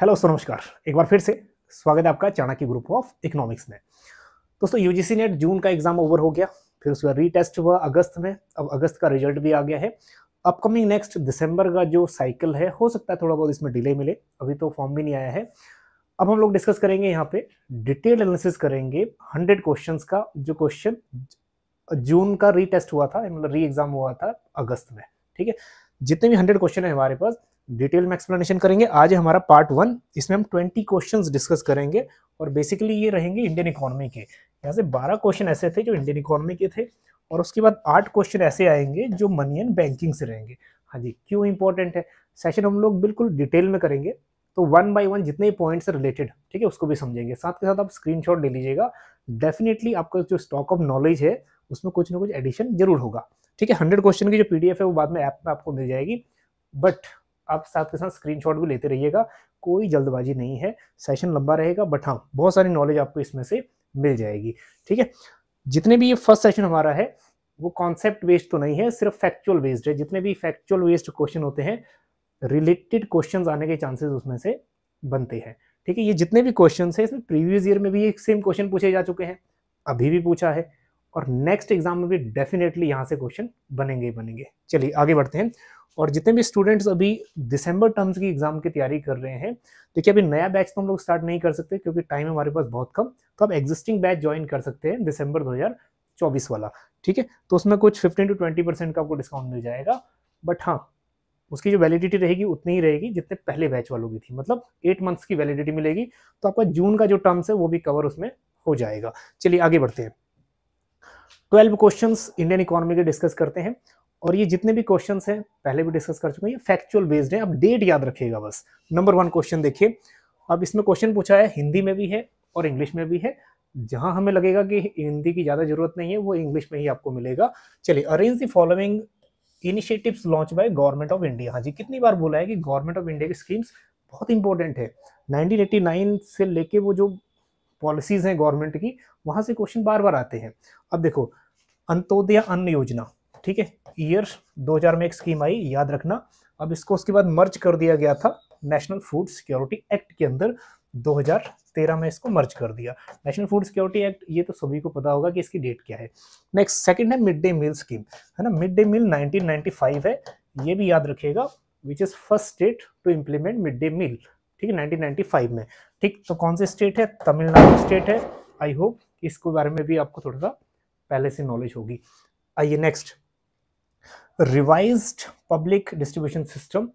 Hello दोस्तों नमस्कार एक बार फिर से स्वागत है आपका चाणक्य ग्रुप ऑफ इकोनॉमिक्स में दोस्तों यूजीसी नेट जून का एग्जाम ओवर हो गया फिर उसका रीटेस्ट हुआ अगस्त में अब अगस्त का रिजल्ट भी आ गया है अपकमिंग नेक्स्ट दिसंबर का जो साइकिल है हो सकता है थोड़ा बहुत इसमें डिले मिले अभी तो फॉर्म भी नहीं आया है अब हम लोग डिस्कस करेंगे यहाँ पे डिटेल एनालिसिस करेंगे हंड्रेड क्वेश्चन का जो क्वेश्चन जून का रीटेस्ट हुआ था मतलब री एग्जाम हुआ था अगस्त में ठीक है जितने भी हंड्रेड क्वेश्चन है हमारे पास डिटेल में एक्सप्लेनेशन करेंगे आज हमारा पार्ट वन इसमें हम ट्वेंटी क्वेश्चन डिस्कस करेंगे और बेसिकली ये रहेंगे इंडियन इकोनॉमी के यहाँ से बारह क्वेश्चन ऐसे थे जो इंडियन इकोनॉमी के थे और उसके बाद आठ क्वेश्चन ऐसे आएंगे जो मनी एंड बैंकिंग से रहेंगे हाँ जी क्यों इंपॉर्टेंट है सेशन हम लोग बिल्कुल डिटेल में करेंगे तो वन बाई वन जितने पॉइंट से रिलेटेड ठीक है उसको भी समझेंगे साथ के साथ आप स्क्रीनशॉट ले लीजिएगा डेफिनेटली आपका जो स्टॉक ऑफ नॉलेज है उसमें कुछ ना कुछ एडिशन जरूर होगा ठीक है हंड्रेड क्वेश्चन की जो पीडीएफ है वो बाद में ऐप में आपको मिल जाएगी बट आप साथ के साथ स्क्रीनशॉट भी लेते रहिएगा कोई जल्दबाजी नहीं है सेशन लंबा रहेगा बट हाँ बहुत सारी नॉलेज आपको इसमें से मिल जाएगी ठीक है जितने भी ये फर्स्ट सेशन हमारा है वो कॉन्सेप्ट बेस्ड तो नहीं है सिर्फ फैक्चुअल बेस्ड है जितने भी फैक्चुअल बेस्ड क्वेश्चन होते हैं रिलेटेड क्वेश्चन आने के चांसेस उसमें से बनते हैं ठीक है ये जितने भी क्वेश्चन है इसमें प्रीवियस ईयर में भी एक सेम क्वेश्चन पूछे जा चुके हैं अभी भी पूछा है और नेक्स्ट एग्जाम में भी डेफिनेटली यहाँ से क्वेश्चन बनेंगे ही बनेंगे चलिए आगे बढ़ते हैं और जितने भी स्टूडेंट्स अभी दिसंबर टर्म्स की एग्जाम की तैयारी कर रहे हैं देखिए अभी नया बैच तो हम लोग स्टार्ट नहीं कर सकते क्योंकि टाइम हमारे पास बहुत कम तो आप एग्जिस्टिंग बैच ज्वाइन कर सकते हैं दिसंबर 2024 वाला ठीक है तो उसमें कुछ 15 टू 20 परसेंट का आपको डिस्काउंट मिल जाएगा बट हाँ उसकी जो वैलिडिटी रहेगी उतनी ही रहेगी जितने पहले बैच वालों की थी मतलब एट मंथ्स की वैलिडिटी मिलेगी तो आपका जून का जो टर्म्स है वो भी कवर उसमें हो जाएगा चलिए आगे बढ़ते हैं ट्वेल्व क्वेश्चन इंडियन इकोनॉमी के डिस्कस करते हैं और ये जितने भी क्वेश्चन हैं पहले भी डिस्कस कर चुके हैं ये फैक्चुअल बेस्ड है आप डेट याद रखिएगा बस नंबर वन क्वेश्चन देखिए अब इसमें क्वेश्चन पूछा है हिंदी में भी है और इंग्लिश में भी है जहां हमें लगेगा कि हिंदी की ज़्यादा जरूरत नहीं है वो इंग्लिश में ही आपको मिलेगा चलिए arrange the following initiatives launch by government of India हाँ जी कितनी बार बोला है कि गवर्नमेंट ऑफ इंडिया की स्कीम्स बहुत इंपॉर्टेंट है 1989 से लेके वो जो पॉलिसीज़ हैं गवर्नमेंट की वहाँ से क्वेश्चन बार बार आते हैं अब देखो अंत्योदय अन्न योजना ठीक है ईयर 2000 में एक स्कीम आई याद रखना अब इसको उसके बाद मर्ज कर दिया गया था नेशनल फूड सिक्योरिटी एक्ट के अंदर 2013 में इसको मर्ज कर दिया नेशनल फूड सिक्योरिटी एक्ट ये तो सभी को पता होगा कि इसकी डेट क्या है नेक्स्ट सेकंड है मिड डे मील स्कीम है ना मिड डे मील 1995 है ये भी याद रखिएगा which is first state to implement mid day meal ठीक है 1995 में ठीक तो कौन से स्टेट है तमिलनाडु स्टेट है आई होप इसके बारे में भी आपको थोड़ा सा पहले से नॉलेज होगी आइए next revised public distribution system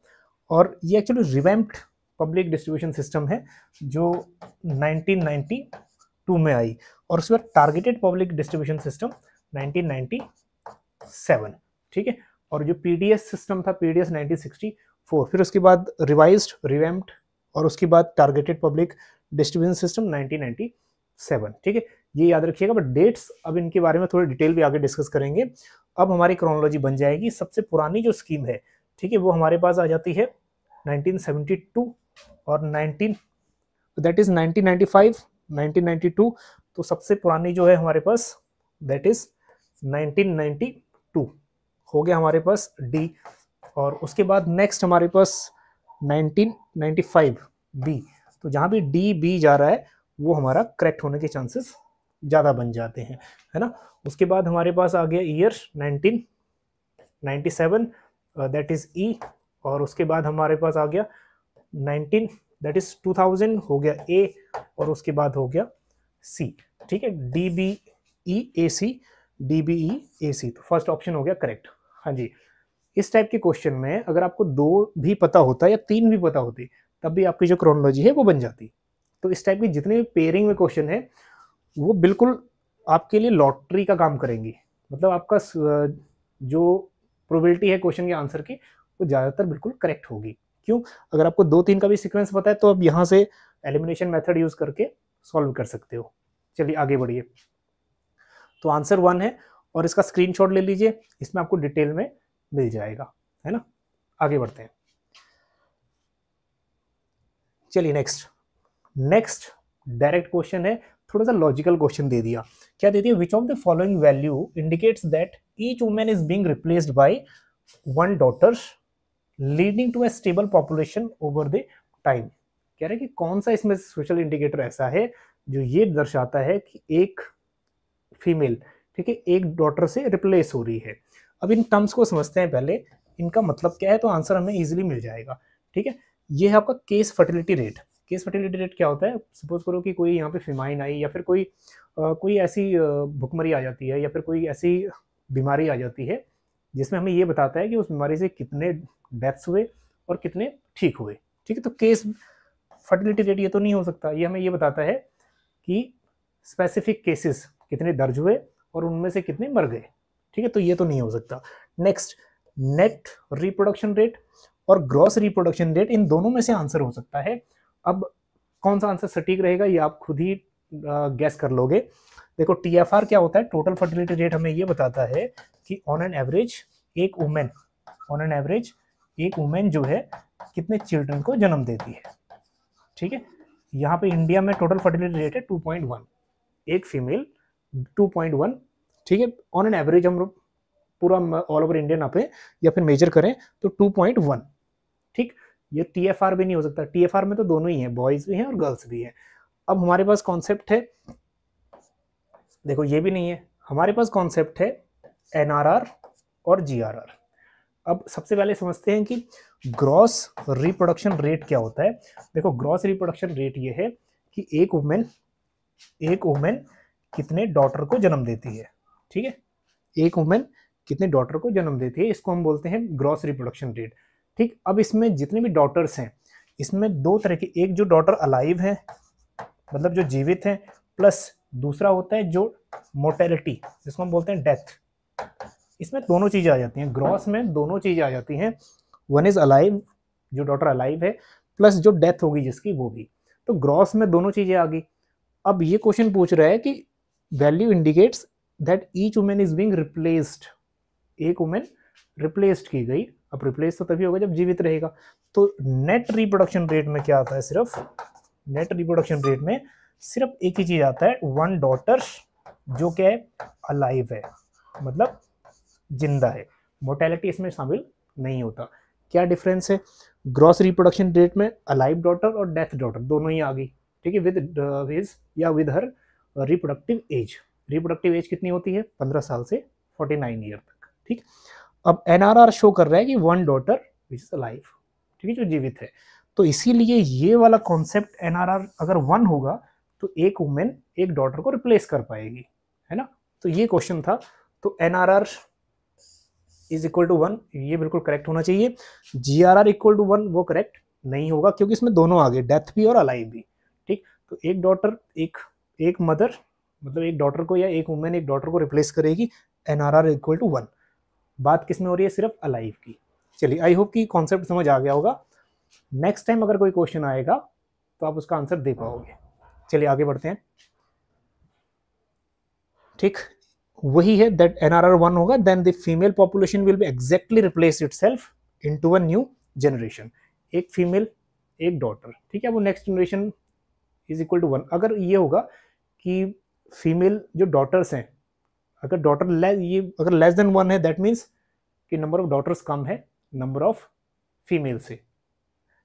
और ये actually revamped public distribution system है जो 1992 में आई और उसके बाद टारगेटेड पब्लिक डिस्ट्रीब्यूशन सिस्टम 1997 ठीक है और जो पीडीएस सिस्टम था पीडीएस 1964 फिर उसके बाद रिवाइज्ड रिवैम्प्ड और उसके बाद टारगेटेड पब्लिक डिस्ट्रीब्यूशन सिस्टम 1997 ठीक है ये याद रखिएगा बट डेट्स अब इनके बारे में थोड़ी डिटेल भी आगे डिस्कस करेंगे अब हमारी क्रोनोलॉजी बन जाएगी सबसे पुरानी जो स्कीम है ठीक है वो हमारे पास आ जाती है 1972 और 19 दैट इज़ 1995 1992 तो सबसे पुरानी जो है हमारे पास दैट इज़ 1992 हो गया हमारे पास डी और उसके बाद नेक्स्ट हमारे पास 1995 बी तो जहाँ भी डी बी जा रहा है वो हमारा करेक्ट होने के चांसेस ज़्यादा बन जाते हैं है ना उसके बाद हमारे पास आ गया ईयर 1997 दैट इज़ ई और उसके बाद हमारे पास आ गया 19 दैट इज़ 2000 हो गया ए और उसके बाद हो गया सी ठीक है D B E A C D B E A C तो फर्स्ट ऑप्शन हो गया करेक्ट हाँ जी इस टाइप के क्वेश्चन में अगर आपको दो भी पता होता या तीन भी पता होती तब भी आपकी जो क्रोनोलॉजी है वो बन जाती तो इस टाइप की जितने भी पेयरिंग में क्वेश्चन है वो बिल्कुल आपके लिए लॉटरी का काम करेंगी मतलब आपका जो प्रोबेबिलिटी है क्वेश्चन के आंसर की वो ज़्यादातर बिल्कुल करेक्ट होगी क्यों अगर आपको दो तीन का भी सीक्वेंस पता है तो आप यहाँ से एलिमिनेशन मेथड यूज़ करके सॉल्व कर सकते हो चलिए आगे बढ़िए तो आंसर वन है और इसका स्क्रीनशॉट ले लीजिए इसमें आपको डिटेल में मिल जाएगा है ना आगे बढ़ते हैं चलिए नेक्स्ट नेक्स्ट डायरेक्ट क्वेश्चन है थोड़ा सा लॉजिकल क्वेश्चन दे दिया क्या दे दिया which of the following value indicates that each women is being replaced by one daughter leading to a stable population over the time कह रहे हैं कि कौन सा इसमें सोशल इंडिकेटर ऐसा है जो ये दर्शाता है कि एक फीमेल ठीक है एक डॉटर से रिप्लेस हो रही है अब इन टर्म्स को समझते हैं पहले इनका मतलब क्या है तो आंसर हमें इजीली मिल जाएगा ठीक है ये है आपका case fertility rate case fertility rate क्या होता है सपोज करो कि कोई यहाँ पे फिमाइन आई या फिर कोई आ, कोई ऐसी भुखमरी आ जाती है या फिर कोई ऐसी बीमारी आ जाती है जिसमें हमें ये बताता है कि उस बीमारी से कितने डेथ्स हुए और कितने ठीक हुए ठीक है तो केस फर्टिलिटी रेट ये तो नहीं हो सकता ये हमें ये बताता है कि स्पेसिफिक केसेस कितने दर्ज हुए और उनमें से कितने मर गए ठीक है तो ये तो नहीं हो सकता नेक्स्ट नेट रिप्रोडक्शन रेट और ग्रॉस रिप्रोडक्शन रेट इन दोनों में से आंसर हो सकता है अब कौन सा आंसर सटीक रहेगा ये आप खुद ही गैस कर लोगे देखो टी क्या होता है टोटल फर्टिलिटी रेट हमें ये बताता है कि ऑन एन एवरेज एक वुमेन ऑन एन एवरेज एक वुमेन जो है कितने चिल्ड्रन को जन्म देती है ठीक है यहाँ पे इंडिया में टोटल फर्टिलिटी रेट है 2.1 एक फीमेल 2.1 ठीक है ऑन एन एवरेज हम पूरा ऑल ओवर इंडिया ना पे या फिर मेजर करें तो 2.1 ठीक ये टी एफ आर भी नहीं हो सकता टी एफ आर में तो दोनों ही है बॉयज़ भी हैं और गर्ल्स भी हैं अब हमारे पास कॉन्सेप्ट है देखो ये भी नहीं है हमारे पास कॉन्सेप्ट है एन आर आर और जी आर आर अब सबसे पहले समझते हैं कि ग्रॉस रिप्रोडक्शन रेट क्या होता है देखो ग्रॉस रिप्रोडक्शन रेट ये है कि एक वुमेन एक वुमेन कितने डॉटर को जन्म देती है ठीक है एक वुमेन कितने डॉटर को जन्म देती है इसको हम बोलते हैं ग्रॉस रिप्रोडक्शन रेट ठीक अब इसमें जितने भी डॉटर्स हैं इसमें दो तरह के एक जो डॉटर अलाइव है मतलब जो जीवित हैं प्लस दूसरा होता है जो मोर्टेलिटी जिसको हम बोलते हैं डेथ इसमें दोनों चीज़ें आ जाती हैं ग्रॉस में दोनों चीज़ें आ जाती हैं वन इज़ अलाइव जो डॉटर अलाइव है प्लस जो डेथ होगी जिसकी वो भी तो ग्रॉस में दोनों चीज़ें आ गई अब ये क्वेश्चन पूछ रहा है कि value indicates that each women is being replaced एक वुमेन रिप्लेस्ड की गई अब रिप्लेस तो तभी होगा जब जीवित रहेगा तो नेट रिप्रोडक्शन रेट में क्या आता है सिर्फ नेट रिप्रोडक्शन रेट में सिर्फ एक ही चीज आता है वन डॉटर जो क्या है अलाइव है मतलब जिंदा है मोर्टेलिटी इसमें शामिल नहीं होता क्या डिफरेंस है ग्रॉस रिप्रोडक्शन रेट में अलाइव डॉटर और डेथ डॉटर दोनों ही आ गई ठीक है विद विज uh, या with her reproductive age reproductive age कितनी होती है पंद्रह साल से फोर्टी नाइन ईयर तक ठीक अब एनआरआर शो कर रहा है कि one daughter which is life ठीक है जो जीवित है तो इसीलिए ये वाला कॉन्सेप्ट एनआरआर अगर वन होगा तो एक वुमेन एक डॉटर को रिप्लेस कर पाएगी है ना तो ये क्वेश्चन था तो NRR is equal to one ये बिल्कुल करेक्ट होना चाहिए G R R equal to one वो करेक्ट नहीं होगा क्योंकि इसमें दोनों आ गए डेथ भी और अलाइव भी ठीक तो एक डॉटर एक एक मदर मतलब एक डॉटर को या एक वुमेन एक डॉटर को रिप्लेस करेगी N R R equal to one बात किस में हो रही है सिर्फ अलाइव की चलिए आई होप कि कॉन्सेप्ट समझ आ गया होगा नेक्स्ट टाइम अगर कोई क्वेश्चन आएगा तो आप उसका आंसर दे पाओगे चलिए आगे बढ़ते हैं ठीक वही है that N R R one होगा then the female population will be exactly replace itself into a new generation एक फीमेल एक डॉटर ठीक है वो next generation is equal to one अगर ये होगा कि फीमेल जो डॉटर्स हैं अगर डॉटर ये अगर लेस देन वन है दैट मीन्स कि नंबर ऑफ डॉटर्स कम है नंबर ऑफ फीमेल से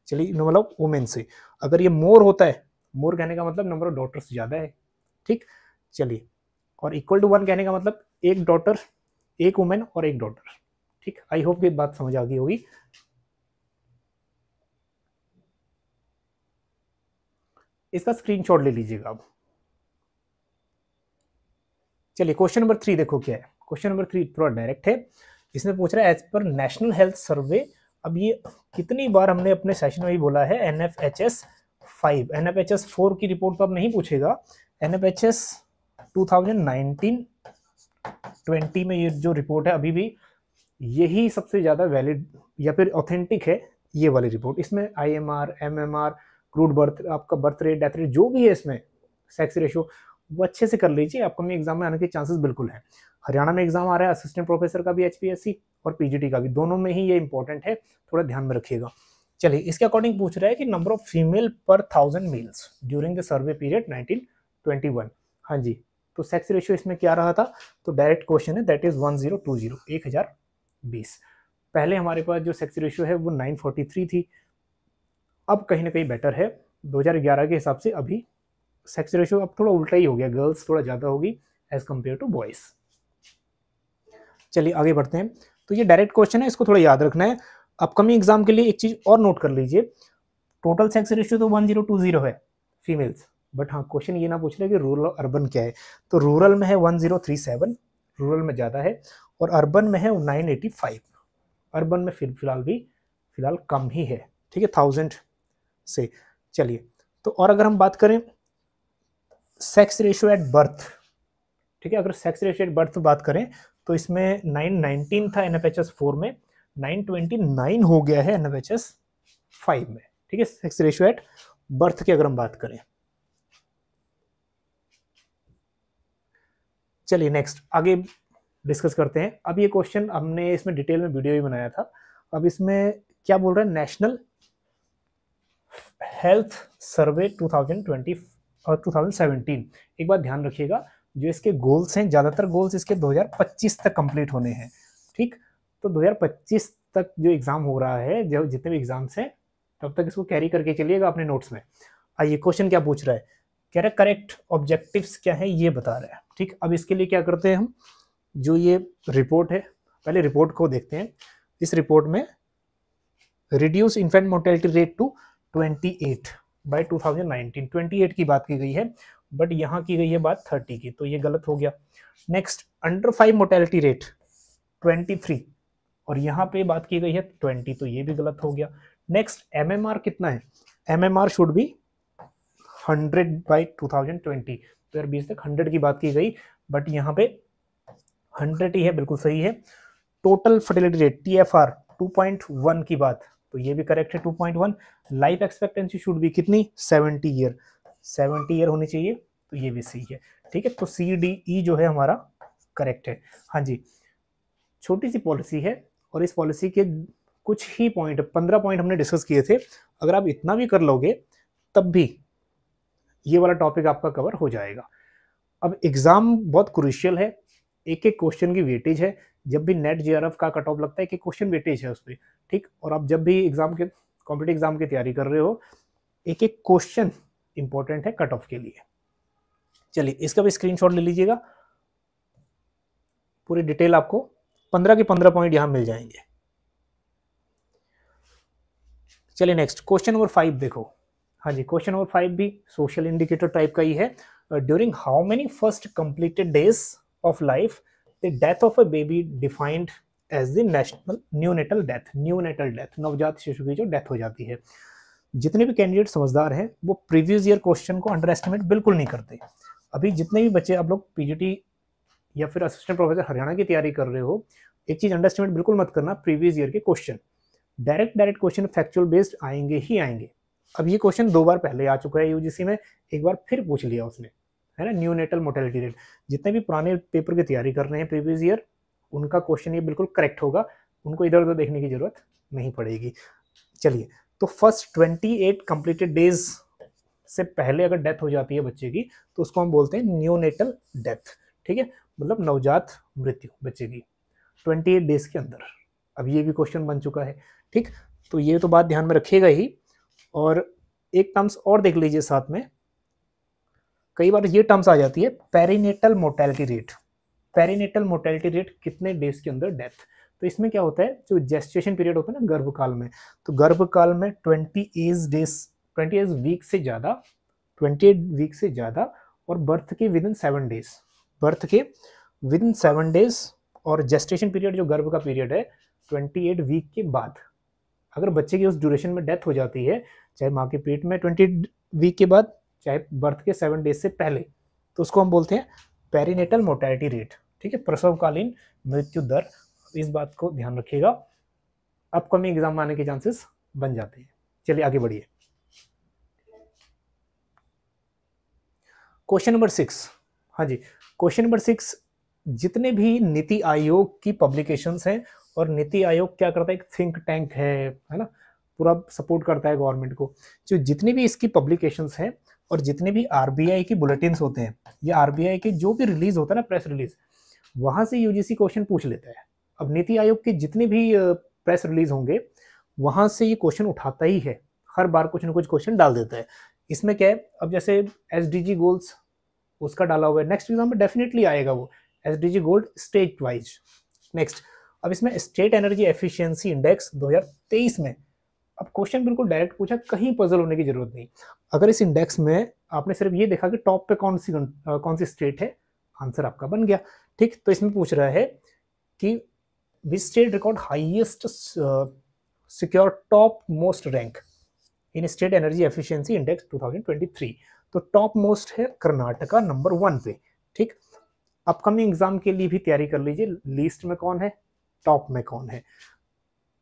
चलिए मतलब वुमेन से अगर ये मोर होता है मोर कहने का मतलब नंबर ऑफ डॉटर्स ज़्यादा है ठीक चलिए और इक्वल टू वन कहने का मतलब एक डॉटर एक वुमेन और एक डॉटर ठीक आई होप ये बात समझ आ गई होगी इसका स्क्रीनशॉट ले लीजिएगा आप चलिए क्वेश्चन नंबर थ्री देखो क्या है क्वेश्चन नंबर थ्री थोड़ा डायरेक्ट है इसमें पूछ रहा है as per national health survey अब ये कितनी बार हमने अपने सेशन में ही बोला है N F H S five N F H S four की रिपोर्ट तो अब नहीं पूछेगा N F H S two thousand nineteen twenty में ये जो रिपोर्ट है अभी भी यही सबसे ज़्यादा वैलिड या फिर ऑथेंटिक है ये वाली रिपोर्ट इसमें I M R M M R crude birth आपका बर्थ रेट डेथ रेट जो भी है इसमें सेक्स रेशो वो अच्छे से कर लीजिए अपकमिंग एग्जाम में आने के चांसेस बिल्कुल हैं हरियाणा में एग्जाम आ रहा है असिस्टेंट प्रोफेसर का भी एच और पीजीटी का भी दोनों में ही ये इंपॉर्टेंट है थोड़ा ध्यान में रखिएगा चलिए इसके अकॉर्डिंग पूछ रहा है कि number of female per thousand males during the survey period one हाँ जी तो सेक्स रेशियो इसमें क्या रहा था तो डायरेक्ट क्वेश्चन है that is one zero zero two एक हजार बीस पहले हमारे पास जो सेक्स रेशियो है वो नाइन फोर्टी थ्री थी अब कहीं ना कहीं बेटर है दो हज़ार ग्यारह के हिसाब से अभी सेक्स रेशियो अब थोड़ा उल्टा ही हो गया गर्ल्स थोड़ा ज़्यादा होगी एज कम्पेयर टू बॉयज़ चलिए आगे बढ़ते हैं तो ये डायरेक्ट क्वेश्चन है इसको थोड़ा याद रखना है अपकमिंग एग्जाम के लिए एक चीज़ और नोट कर लीजिए टोटल सेक्स रेशियो तो वन जीरो टू जीरो है फीमेल्स बट हाँ क्वेश्चन ये ना पूछ रहे कि रूरल और अर्बन क्या है तो रूरल में है one zero three seven rural में ज़्यादा है और अर्बन में है नाइन एटी फाइव अर्बन में फिर फिलहाल भी फिलहाल कम ही है ठीक है थाउजेंड से चलिए तो और अगर हम बात करें सेक्स रेशियो एट बर्थ ठीक है अगर सेक्स रेशियो एट बर्थ बात करें तो इसमें नाइन नाइनटीन था N F H S four में नाइन ट्वेंटी नाइन हो गया है N F H S five में ठीक है सेक्स रेशियो एट बर्थ की अगर हम बात करें चलिए नेक्स्ट आगे डिस्कस करते हैं अब ये क्वेश्चन हमने इसमें डिटेल में वीडियो भी बनाया था अब इसमें क्या बोल रहा है नेशनल हेल्थ सर्वे और 2017 एक बार ध्यान रखिएगा जो इसके गोल्स हैं ज़्यादातर गोल्स इसके 2025 तक कंप्लीट होने हैं ठीक तो 2025 तक जो एग्ज़ाम हो रहा है जो जितने भी एग्ज़ाम्स हैं तब तक इसको कैरी करके चलिएगा अपने नोट्स में आइए क्वेश्चन क्या पूछ रहा है कह रहा है करेक्ट ऑब्जेक्टिव्स क्या है ये बता रहा है ठीक अब इसके लिए क्या करते हैं हम जो ये रिपोर्ट है पहले रिपोर्ट को देखते हैं इस रिपोर्ट में reduce infant mortality rate to twenty by 2019 28 की बात की गई है बट यहाँ की गई है बात 30 की तो ये गलत हो गया next under five mortality rate 23 और यहाँ पे बात की गई है 20 तो ये भी गलत हो गया नेक्स्ट एम कितना है M M R should be hundred by two thousand twenty दो हज़ार बीस तक हंड्रेड की बात की गई बट यहाँ पे हंड्रेड ही है बिल्कुल सही है total fertility rate T F R two point one की बात तो ये भी करेक्ट है 2.1 लाइफ एक्सपेक्टेंसी शुड भी कितनी 70 ईयर 70 ईयर होनी चाहिए तो ये भी सही है ठीक है तो सी डी ई जो है हमारा करेक्ट है हाँ जी छोटी सी पॉलिसी है और इस पॉलिसी के कुछ ही पॉइंट पंद्रह पॉइंट हमने डिस्कस किए थे अगर आप इतना भी कर लोगे तब भी ये वाला टॉपिक आपका कवर हो जाएगा अब एग्ज़ाम बहुत क्रूशियल है एक एक क्वेश्चन की वेटेज है जब भी नेट जे का कट ऑफ लगता है कि क्वेश्चन वेटेज है उस पर ठीक और आप जब भी एग्जाम के कॉम्पिटेटिव एग्जाम की तैयारी कर रहे हो एक एक क्वेश्चन इंपॉर्टेंट है कट ऑफ के लिए चलिए इसका भी स्क्रीन ले लीजिएगा पूरी डिटेल आपको पंद्रह के पंद्रह पॉइंट यहां मिल जाएंगे चलिए नेक्स्ट क्वेश्चन नंबर फाइव देखो हाँ जी क्वेश्चन नंबर फाइव भी सोशल इंडिकेटर टाइप का ही है during how many first completed days of life the death of a baby defined as the national neonatal death neonatal death नवजात शिशु की जो डेथ हो जाती है जितने भी कैंडिडेट समझदार हैं वो प्रीवियस ईयर क्वेश्चन को अंडर एस्टिमेट बिल्कुल नहीं करते अभी जितने भी बच्चे आप लोग पीजीटी या फिर असिस्टेंट प्रोफेसर हरियाणा की तैयारी कर रहे हो एक चीज़ अंडर एस्टिमेट बिल्कुल मत करना प्रीवियस ईयर के question direct direct question factual based आएंगे ही आएंगे अब ये क्वेश्चन दो बार पहले आ चुका है यूजीसी में एक बार फिर पूछ लिया उसने है ना न्यू नेटल मोटेलिटी रेट जितने भी पुराने पेपर की तैयारी कर रहे हैं प्रीवियस ईयर उनका क्वेश्चन ये बिल्कुल करेक्ट होगा उनको इधर उधर देखने की जरूरत नहीं पड़ेगी चलिए तो first twenty eight completed days से पहले अगर डेथ हो जाती है बच्चे की तो उसको हम बोलते हैं न्यू नेटल डेथ ठीक है मतलब नवजात मृत्यु बच्चे की ट्वेंटी एट डेज के अंदर अब ये भी क्वेश्चन बन चुका है ठीक तो ये तो बात ध्यान में रखिएगा ही और एक टर्म्स और देख लीजिए साथ में कई बार ये टर्म्स आ जाती है perinatal mortality rate perinatal mortality rate कितने डेज के अंदर डेथ तो इसमें क्या होता है जो जेस्टेशन पीरियड होता है ना गर्भकाल में तो गर्भकाल में twenty eight days twenty eight week से ज़्यादा ट्वेंटी एट वीक से ज़्यादा और बर्थ के within seven days birth के विद इन सेवन डेज और जेस्टेशन पीरियड जो गर्भ का पीरियड है ट्वेंटी एट वीक के बाद अगर बच्चे की उस ड्यूरेशन में डेथ हो जाती है चाहे माँ के पेट में ट्वेंटी वीक के बाद चाहे बर्थ के सेवन डेज से पहले तो उसको हम बोलते हैं पेरीनेटल मोर्टैलिटी रेट ठीक है प्रसवकालीन मृत्यु दर इस बात को ध्यान रखिएगा अपकमिंग एग्जाम आने के चांसेस बन जाते हैं चलिए आगे बढ़िए क्वेश्चन नंबर सिक्स हाँ जी क्वेश्चन नंबर सिक्स जितने भी नीति आयोग की पब्लिकेशंस हैं और नीति आयोग क्या करता है एक थिंक टैंक है है ना पूरा सपोर्ट करता है गवर्नमेंट को जो जितनी भी इसकी पब्लिकेशंस हैं और जितने भी आरबीआई के बुलेटिन होते हैं या आरबीआई के जो भी रिलीज होता है ना प्रेस रिलीज वहाँ से यूजीसी क्वेश्चन पूछ लेता है अब नीति आयोग के जितने भी प्रेस रिलीज होंगे वहाँ से ये क्वेश्चन उठाता ही है हर बार कुछ ना कुछ क्वेश्चन डाल देता है इसमें क्या है अब जैसे एस गोल्स उसका डाला हुआ है नेक्स्ट एग्जाम में डेफिनेटली आएगा वो S D G goal state wise next अब इसमें स्टेट एनर्जी एफिशिएंसी इंडेक्स 2023 में अब क्वेश्चन बिल्कुल डायरेक्ट पूछा कहीं पजल होने की जरूरत नहीं अगर इस इंडेक्स में आपने सिर्फ ये देखा कि टॉप पे कौन सी कौन सी स्टेट है आंसर आपका बन गया ठीक तो इसमें पूछ रहा है कि which state record highest secure top most rank in state energy efficiency index 2023 तो टॉप मोस्ट है कर्नाटका नंबर वन पे ठीक अपकमिंग एग्जाम के लिए भी तैयारी कर लीजिए लिस्ट में कौन है टॉप में कौन है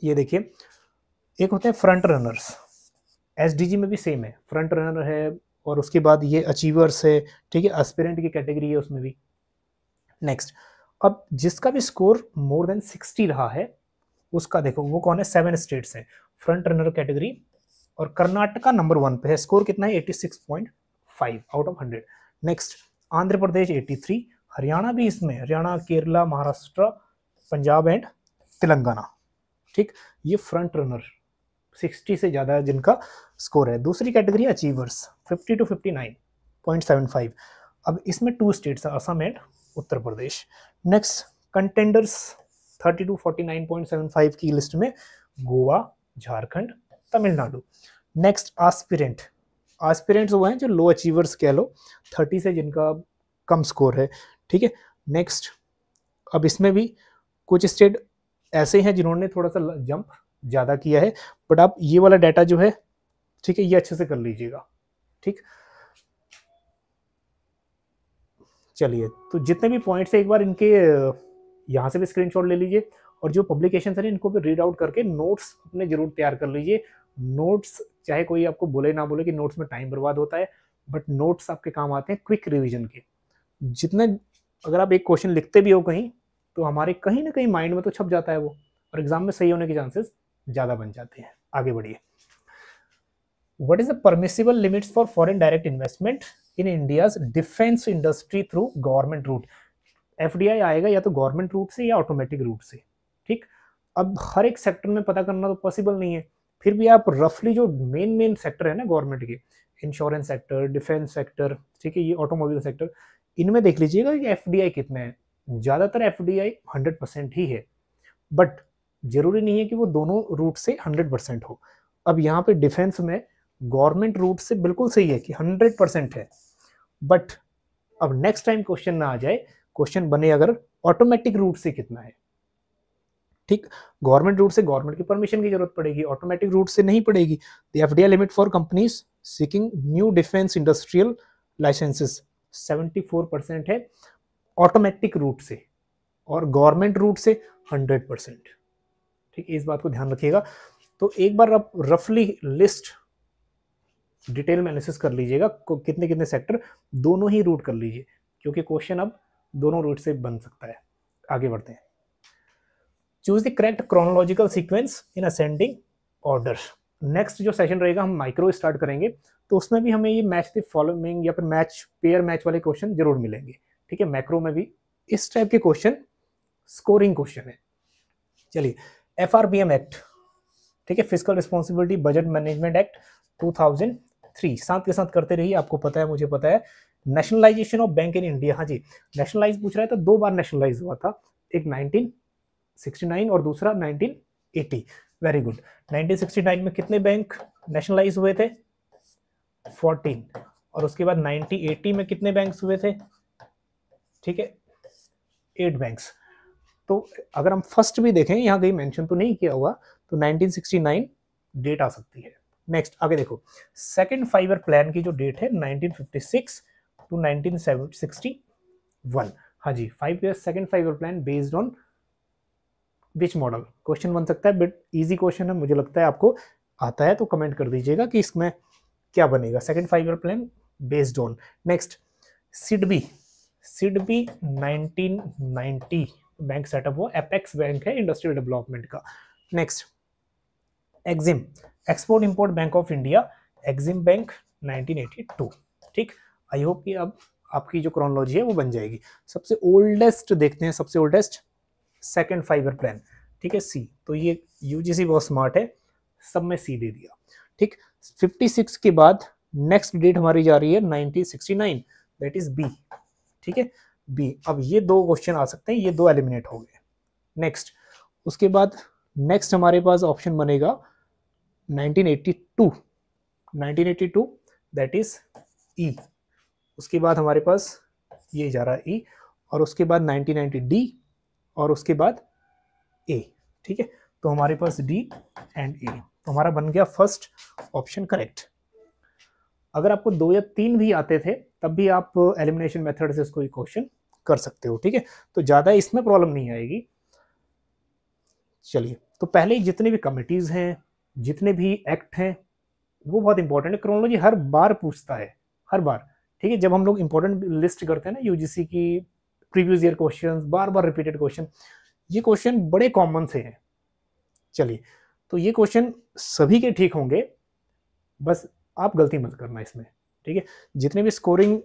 ये देखिए एक होते हैं फ्रंट रनर्स एस में भी सेम है फ्रंट रनर है और उसके बाद ये अचीवर्स है ठीक है एस्पिरेंट की कैटेगरी है उसमें भी नेक्स्ट अब जिसका भी स्कोर मोर देन सिक्सटी रहा है उसका देखो वो कौन है सेवन स्टेट्स हैं फ्रंट रनर कैटेगरी और कर्नाटका नंबर वन पे है स्कोर कितना है eighty six point five out of hundred next Andhra Pradesh eighty three Haryana भी इसमें हरियाणा केरला महाराष्ट्र पंजाब एंड तेलंगाना ठीक ये फ्रंट रनर सिक्सटी से ज़्यादा जिनका स्कोर है दूसरी category achievers fifty two fifty nine point seven five अब इसमें टू स्टेट्स हैं Assam and Uttar Pradesh next contenders thirty two forty nine point seven five की लिस्ट में Goa Jharkhand Tamil Nadu next aspirant aspirants वो हैं जो लो अचीवर्स कह लो थर्टी से जिनका कम स्कोर है ठीक है नेक्स्ट अब इसमें भी कुछ स्टेट ऐसे हैं जिन्होंने थोड़ा सा जंप ज़्यादा किया है बट आप ये वाला डाटा जो है ठीक है ये अच्छे से कर लीजिएगा ठीक चलिए तो जितने भी पॉइंट्स है एक बार इनके यहाँ से भी स्क्रीनशॉट ले लीजिए और जो पब्लिकेशन है इनको भी रीड आउट करके नोट्स अपने जरूर तैयार कर लीजिए नोट्स चाहे कोई आपको बोले ना बोले कि नोट्स में टाइम बर्बाद होता है बट नोट्स आपके काम आते हैं क्विक रिविजन के जितने अगर आप एक क्वेश्चन लिखते भी हो कहीं तो हमारे कहीं ना कहीं माइंड में तो छप जाता है वो और एग्ज़ाम में सही होने के चांसेस ज़्यादा बन जाते हैं आगे बढ़िए what permissible limit for limits direct investment in India in India's defense industry through government route? FDI आएगा या तो गवर्नमेंट रूट से या ऑटोमेटिक रूट से ठीक अब हर एक सेक्टर में पता करना तो पॉसिबल नहीं है फिर भी आप रफली जो मेन मेन सेक्टर है ना गवर्नमेंट के इंश्योरेंस सेक्टर डिफेंस सेक्टर ठीक है ये ऑटोमोबाइल सेक्टर इनमें देख लीजिएगा कि एफ कितने हैं ज़्यादातर F D I hundred percent ही है बट जरूरी नहीं है कि वो दोनों रूट से हंड्रेड परसेंट हो अब यहाँ पे डिफेंस में गवर्नमेंट रूट से बिल्कुल सही है कि हंड्रेड परसेंट है बट अब नेक्स्ट टाइम क्वेश्चन ना आ जाए क्वेश्चन बने अगर ऑटोमेटिक रूट से कितना है ठीक गवर्नमेंट रूट से गवर्नमेंट की परमिशन की जरूरत पड़ेगी ऑटोमेटिक रूट से नहीं पड़ेगी the F limit for companies seeking new defence industrial licences 74 percent है ऑटोमेटिक रूट से और गवर्नमेंट रूट से 100 परसेंट ठीक इस बात को ध्यान रखिएगा तो एक बार आप रफली लिस्ट डिटेल में एनालिसिस कर लीजिएगा कितने कितने सेक्टर दोनों ही रूट कर लीजिए क्योंकि क्वेश्चन अब दोनों रूट से बन सकता है आगे बढ़ते हैं choose the correct chronological sequence in ascending order next जो सेशन रहेगा हम माइक्रो स्टार्ट करेंगे तो उसमें भी हमें ये मैच द फॉलोइंग या फिर मैच पेयर मैच वाले क्वेश्चन जरूर मिलेंगे ठीक है मैक्रो में भी इस टाइप के क्वेश्चन स्कोरिंग क्वेश्चन है चलिए एफ एक्ट ठीक है physical responsibility budget management act two thousand three साथ के साथ करते रहिए आपको पता है मुझे पता है nationalisation of bank in India हाँ जी नेशनलाइज पूछ रहा है तो दो बार नेशनलाइज हुआ था एक नाइनटीन सिक्सटी नाइन और दूसरा nineteen eighty very good nineteen sixty nine में कितने बैंक नेशनलाइज हुए थे फोर्टीन और उसके बाद नाइनटीन एटी में कितने बैंक्स हुए थे ठीक है एट बैंक्स तो अगर हम फर्स्ट भी देखें यहाँ कहीं मेंशन तो नहीं किया हुआ तो 1969 डेट आ सकती है नेक्स्ट आगे देखो सेकंड फाइबर प्लान की जो डेट है 1956 टू 1961 हाँ जी five year second five plan based on which model question बन सकता है बट इजी क्वेश्चन है मुझे लगता है आपको आता है तो कमेंट कर दीजिएगा कि इसमें क्या बनेगा second five plan based on next SIDBI SIDBI nineteen bank setup हुआ एपेक्स बैंक है इंडस्ट्रियल डेवलपमेंट का next Exim export import bank of India Exim bank 1982 ठीक आई होप कि अब आपकी जो क्रोनोलॉजी है वो बन जाएगी सबसे ओल्डेस्ट देखते हैं सबसे ओल्डेस्ट सेकेंड फाइबर प्लान ठीक है सी तो ये यूजीसी बहुत स्मार्ट है सब में सी दे दिया ठीक 56 के बाद नेक्स्ट डेट हमारी जा रही है 1969 दैट इज बी ठीक है बी अब ये दो क्वेश्चन आ सकते हैं ये दो एलिमिनेट हो गए नेक्स्ट उसके बाद नेक्स्ट हमारे पास ऑप्शन बनेगा 1982 1982 दैट इज ई उसके बाद हमारे पास ये जा रहा है ई e, और उसके बाद 1990 डी और उसके बाद ए ठीक है तो हमारे पास डी एंड ए तो हमारा बन गया फर्स्ट ऑप्शन करेक्ट अगर आपको दो या तीन भी आते थे तब भी आप एलिमिनेशन मेथड से इसको क्वेश्चन कर सकते हो ठीक है तो ज़्यादा इसमें प्रॉब्लम नहीं आएगी चलिए तो पहले जितने भी कमिटीज़ हैं जितने भी एक्ट हैं वो बहुत इंपॉर्टेंट है क्रोनोलॉजी हर बार पूछता है हर बार ठीक है जब हम लोग इंपॉर्टेंट लिस्ट करते हैं ना यूजीसी की प्रीवियस ईयर क्वेश्चन बार बार रिपीटेड क्वेश्चन ये क्वेश्चन बड़े कॉमन से हैं चलिए तो ये क्वेश्चन सभी के ठीक होंगे बस आप गलती मत करना इसमें ठीक है जितने भी स्कोरिंग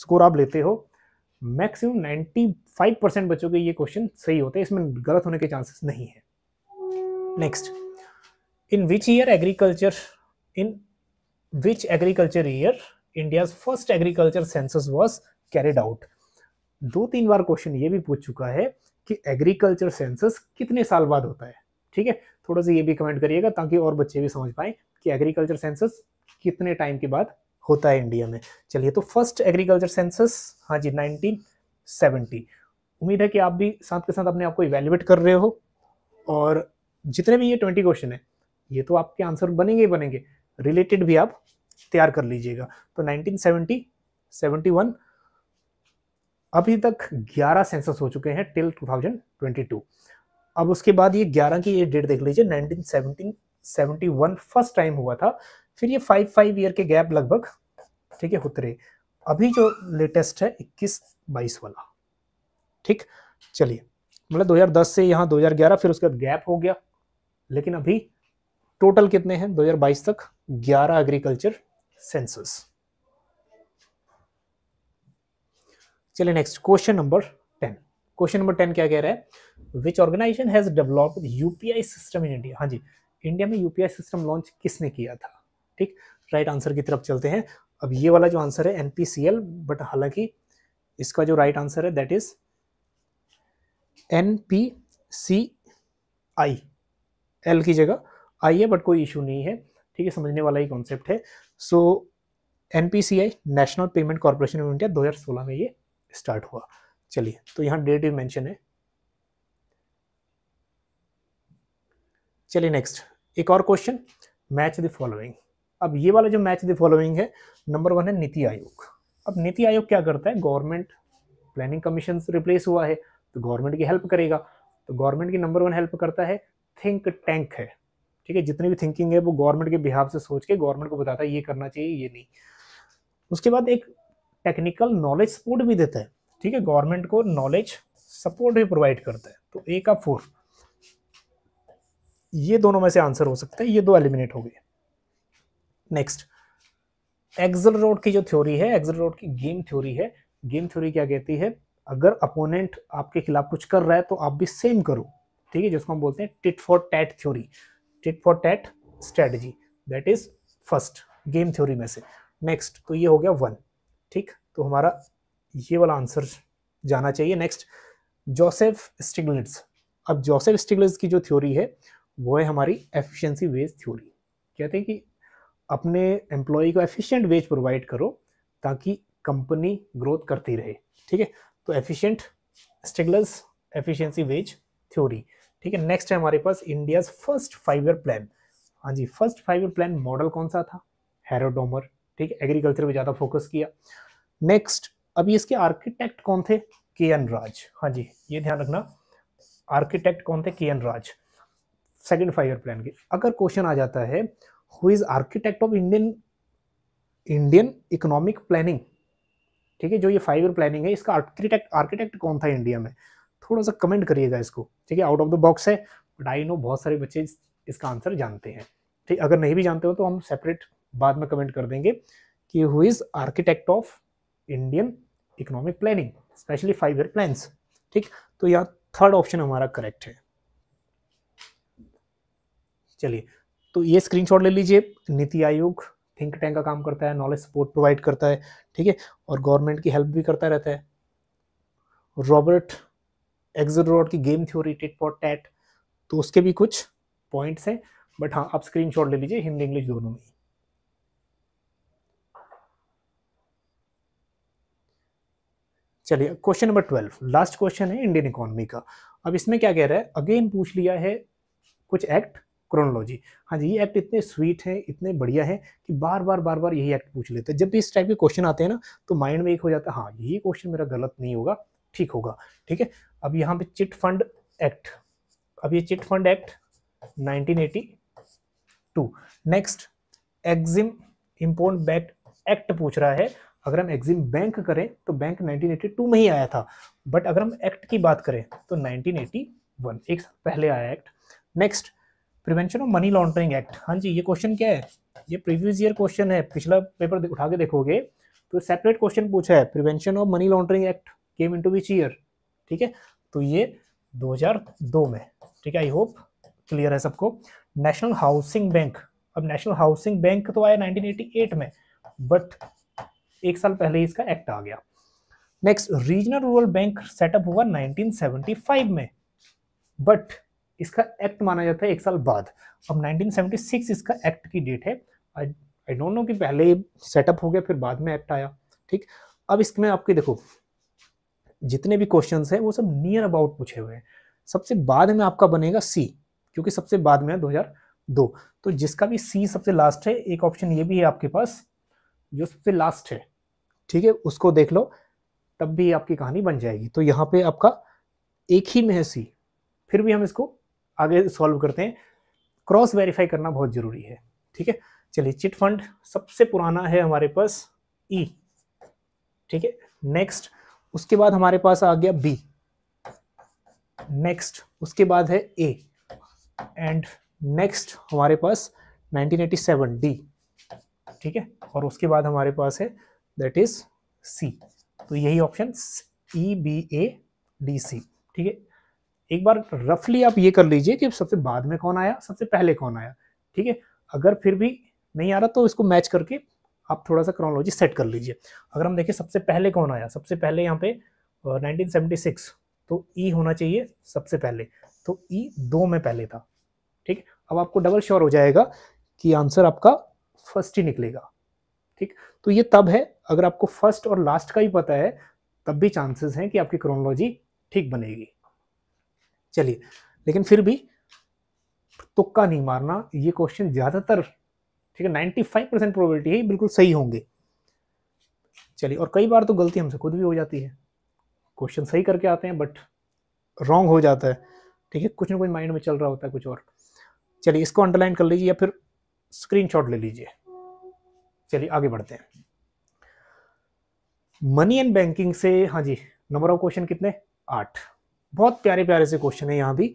स्कोर आप लेते हो मैक्सिमम 95 परसेंट बच्चों के ये क्वेश्चन सही होते हैं इसमें गलत होने के चांसेस नहीं है next in which year agriculture in which agriculture year India's first agriculture census was carried out दो तीन बार क्वेश्चन ये भी पूछ चुका है कि एग्रीकल्चर सेंसस कितने साल बाद होता है ठीक है थोड़ा सा ये भी कमेंट करिएगा ताकि और बच्चे भी समझ पाए कि एग्रीकल्चर सेंसस कितने टाइम के बाद होता है इंडिया में चलिए तो फर्स्ट एग्रीकल्चर सेंसस हाँ जी 1970 उम्मीद है कि आप भी साथ के साथ अपने आप को इवेल्युएट कर रहे हो और जितने भी ये ट्वेंटी क्वेश्चन है ये तो आपके आंसर बनेंगे ही बनेंगे रिलेटेड भी आप तैयार कर लीजिएगा तो 1970 71 अभी तक 11 सेंसस हो चुके हैं टिल 2022 अब उसके बाद ये 11 की ये डेट देख लीजिए 1917 71 फर्स्ट टाइम हुआ था फिर ये फाइव फाइव ईयर के गैप लगभग ठीक है उतरे अभी जो लेटेस्ट है इक्कीस बाईस वाला ठीक चलिए मतलब 2010 से यहाँ 2011 फिर उसके बाद गैप हो गया लेकिन अभी टोटल कितने हैं 2022 तक 11 एग्रीकल्चर सेंसस चलिए next question number 10 question number 10 क्या कह रहा है which organisation has developed UPI system in India हाँ जी इंडिया में यूपीआई सिस्टम लॉन्च किसने किया था ठीक राइट आंसर की तरफ चलते हैं अब ये वाला जो आंसर है एनपीसीएल बट हालांकि इसका जो राइट आंसर है that is N P C I L की जगह आई है बट कोई इशू नहीं है ठीक है समझने वाला ही कॉन्सेप्ट है so N P C I national payment corporation of India दो हज़ार सोलह में ये स्टार्ट हुआ चलिए तो यहाँ डेट भी मैंशन है चलिए नेक्स्ट एक और क्वेश्चन मैच द फॉलोइंग अब ये वाला जो मैच द फॉलोइंग है नंबर वन है नीति आयोग अब नीति आयोग क्या करता है गवर्नमेंट प्लानिंग कमीशन रिप्लेस हुआ है तो गवर्नमेंट की हेल्प करेगा तो गवर्नमेंट की नंबर वन हेल्प करता है थिंक टैंक है ठीक है जितनी भी थिंकिंग है वो गवर्नमेंट के बिहाव से सोच के गवर्नमेंट को बताता है ये करना चाहिए ये नहीं उसके बाद एक टेक्निकल नॉलेज सपोर्ट भी देता है ठीक है गवर्नमेंट को नॉलेज सपोर्ट भी प्रोवाइड करता है तो एक का फोर ये दोनों में से आंसर हो सकता है ये दो एलिमिनेट हो गए नेक्स्ट एक्सल रोड की जो थ्योरी है एक्सल रोड की गेम थ्योरी है गेम थ्योरी क्या कहती है अगर अपोनेंट आपके खिलाफ कुछ कर रहा है तो आप भी सेम करो ठीक है जिसको हम बोलते हैं tit for tat theory tit for tat strategy that is first game theory में से नेक्स्ट तो ये हो गया वन ठीक तो हमारा ये वाला आंसर जाना चाहिए नेक्स्ट जोसेफ स्टिगलिट्स अब जोसेफ स्टिगलिट्स की जो थ्योरी है वो है हमारी एफिशिएंसी वेज थ्योरी कहते हैं कि अपने एम्प्लॉय को एफिशिएंट वेज प्रोवाइड करो ताकि कंपनी ग्रोथ करती रहे ठीक है तो efficient Stiglers efficiency wage theory ठीक है नेक्स्ट है हमारे पास India's first five year plan हाँ जी first five year plan model कौन सा था हेरोडोमर ठीक है एग्रीकल्चर पर ज़्यादा फोकस किया नेक्स्ट अभी इसके आर्किटेक्ट कौन थे के एन राज हाँ जी ये ध्यान रखना आर्किटेक्ट कौन थे के एन राज सेकेंड फाइव ईयर प्लान के अगर क्वेश्चन आ जाता है who is architect of Indian Indian economic planning ठीक है जो ये फाइव ईयर प्लानिंग है इसका आर्किटेक्ट आर्किटेक्ट कौन था इंडिया में थोड़ा सा कमेंट करिएगा इसको ठीक है आउट ऑफ द बॉक्स है बट आई नो बहुत सारे बच्चे इसका आंसर जानते हैं ठीक अगर नहीं भी जानते हो तो हम सेपरेट बाद में कमेंट कर देंगे कि who is architect of Indian economic planning specially five year plans ठीक तो यहाँ थर्ड ऑप्शन हमारा करेक्ट है चलिए तो ये स्क्रीनशॉट ले लीजिए नीति आयोग थिंक टैंक का काम करता है नॉलेज सपोर्ट प्रोवाइड करता है ठीक है और गवर्नमेंट की हेल्प भी करता रहता है रॉबर्ट एग्जरॉड की game theory tit for tat तो उसके भी कुछ पॉइंट्स हैं बट हाँ आप स्क्रीनशॉट ले लीजिए हिंदी इंग्लिश दोनों में चलिए question number twelve last question है इंडियन इकोनॉमी का अब इसमें क्या कह रहा है अगेन पूछ लिया है कुछ एक्ट क्रोनोलॉजी हाँ जी ये एक्ट इतने स्वीट हैं इतने बढ़िया है कि बार बार बार बार यही एक्ट पूछ लेते हैं जब भी इस टाइप के क्वेश्चन आते हैं ना तो माइंड में एक हो जाता है हाँ यही क्वेश्चन मेरा गलत नहीं होगा ठीक होगा ठीक है अब यहाँ पे चिट फंड एक्ट अब ये chit fund act nineteen next EXIM import bank act पूछ रहा है अगर हम एग्जिम बैंक करें तो बैंक 1982 में ही आया था बट अगर हम एक्ट की बात करें तो 1981 एक साल पहले आया act next prevention of money laundering act हाँ जी ये क्वेश्चन क्या है ये प्रीवियस ईयर क्वेश्चन है पिछला पेपर उठा के देखोगे तो सेपरेट क्वेश्चन पूछा है prevention of money laundering act came into which year ठीक है तो ये 2002 में ठीक है आई होप क्लियर है सबको नेशनल हाउसिंग बैंक अब नेशनल हाउसिंग बैंक तो आया 1988 में बट एक साल पहले इसका एक्ट आ गया next regional rural bank setup हुआ 1975 में बट इसका एक्ट माना जाता है एक साल बाद अब 1976 इसका एक्ट की डेट है आई डोंट नो कि पहले सेटअप हो गया फिर बाद में एक्ट आया ठीक अब इसमें आपके देखो जितने भी क्वेश्चन है वो सब नियर अबाउट पूछे हुए हैं सबसे बाद में आपका बनेगा सी क्योंकि सबसे बाद में है दो तो जिसका भी सी सबसे लास्ट है एक ऑप्शन ये भी है आपके पास जो सबसे लास्ट है ठीक है उसको देख लो तब भी आपकी कहानी बन जाएगी तो यहाँ पे आपका एक ही में है सी फिर भी हम इसको आगे सॉल्व करते हैं क्रॉस वेरीफाई करना बहुत ज़रूरी है ठीक है चलिए चिट फंड सबसे पुराना है हमारे पास ई e, ठीक है नेक्स्ट उसके बाद हमारे पास आ गया बी नेक्स्ट उसके बाद है ए एंड नेक्स्ट हमारे पास 1987 डी ठीक है और उसके बाद हमारे पास है दैट इज सी तो यही option E B A D C ठीक है एक बार रफली आप ये कर लीजिए कि सबसे बाद में कौन आया सबसे पहले कौन आया ठीक है अगर फिर भी नहीं आ रहा तो इसको मैच करके आप थोड़ा सा क्रोनोलॉजी सेट कर लीजिए अगर हम देखें सबसे पहले कौन आया सबसे पहले यहाँ पे uh, 1976 तो ई e होना चाहिए सबसे पहले तो ई e दो में पहले था ठीक अब आपको डबल श्योर हो जाएगा कि आंसर आपका फर्स्ट ही निकलेगा ठीक तो ये तब है अगर आपको फर्स्ट और लास्ट का ही पता है तब भी चांसेस हैं कि आपकी क्रोनोलॉजी ठीक बनेगी चलिए लेकिन फिर भी तुक्का नहीं मारना ये क्वेश्चन ज़्यादातर ठीक है नाइन्टी फाइव परसेंट प्रोबेबिलिटी है बिल्कुल सही होंगे चलिए और कई बार तो गलती हमसे खुद भी हो जाती है क्वेश्चन सही करके आते हैं बट रॉन्ग हो जाता है ठीक है कुछ ना कुछ माइंड में चल रहा होता है कुछ और चलिए इसको अंडरलाइन कर लीजिए या फिर स्क्रीनशॉट ले लीजिए चलिए आगे बढ़ते हैं मनी एंड बैंकिंग से हाँ जी नंबर ऑफ क्वेश्चन कितने आठ बहुत प्यारे प्यारे से क्वेश्चन है यहाँ भी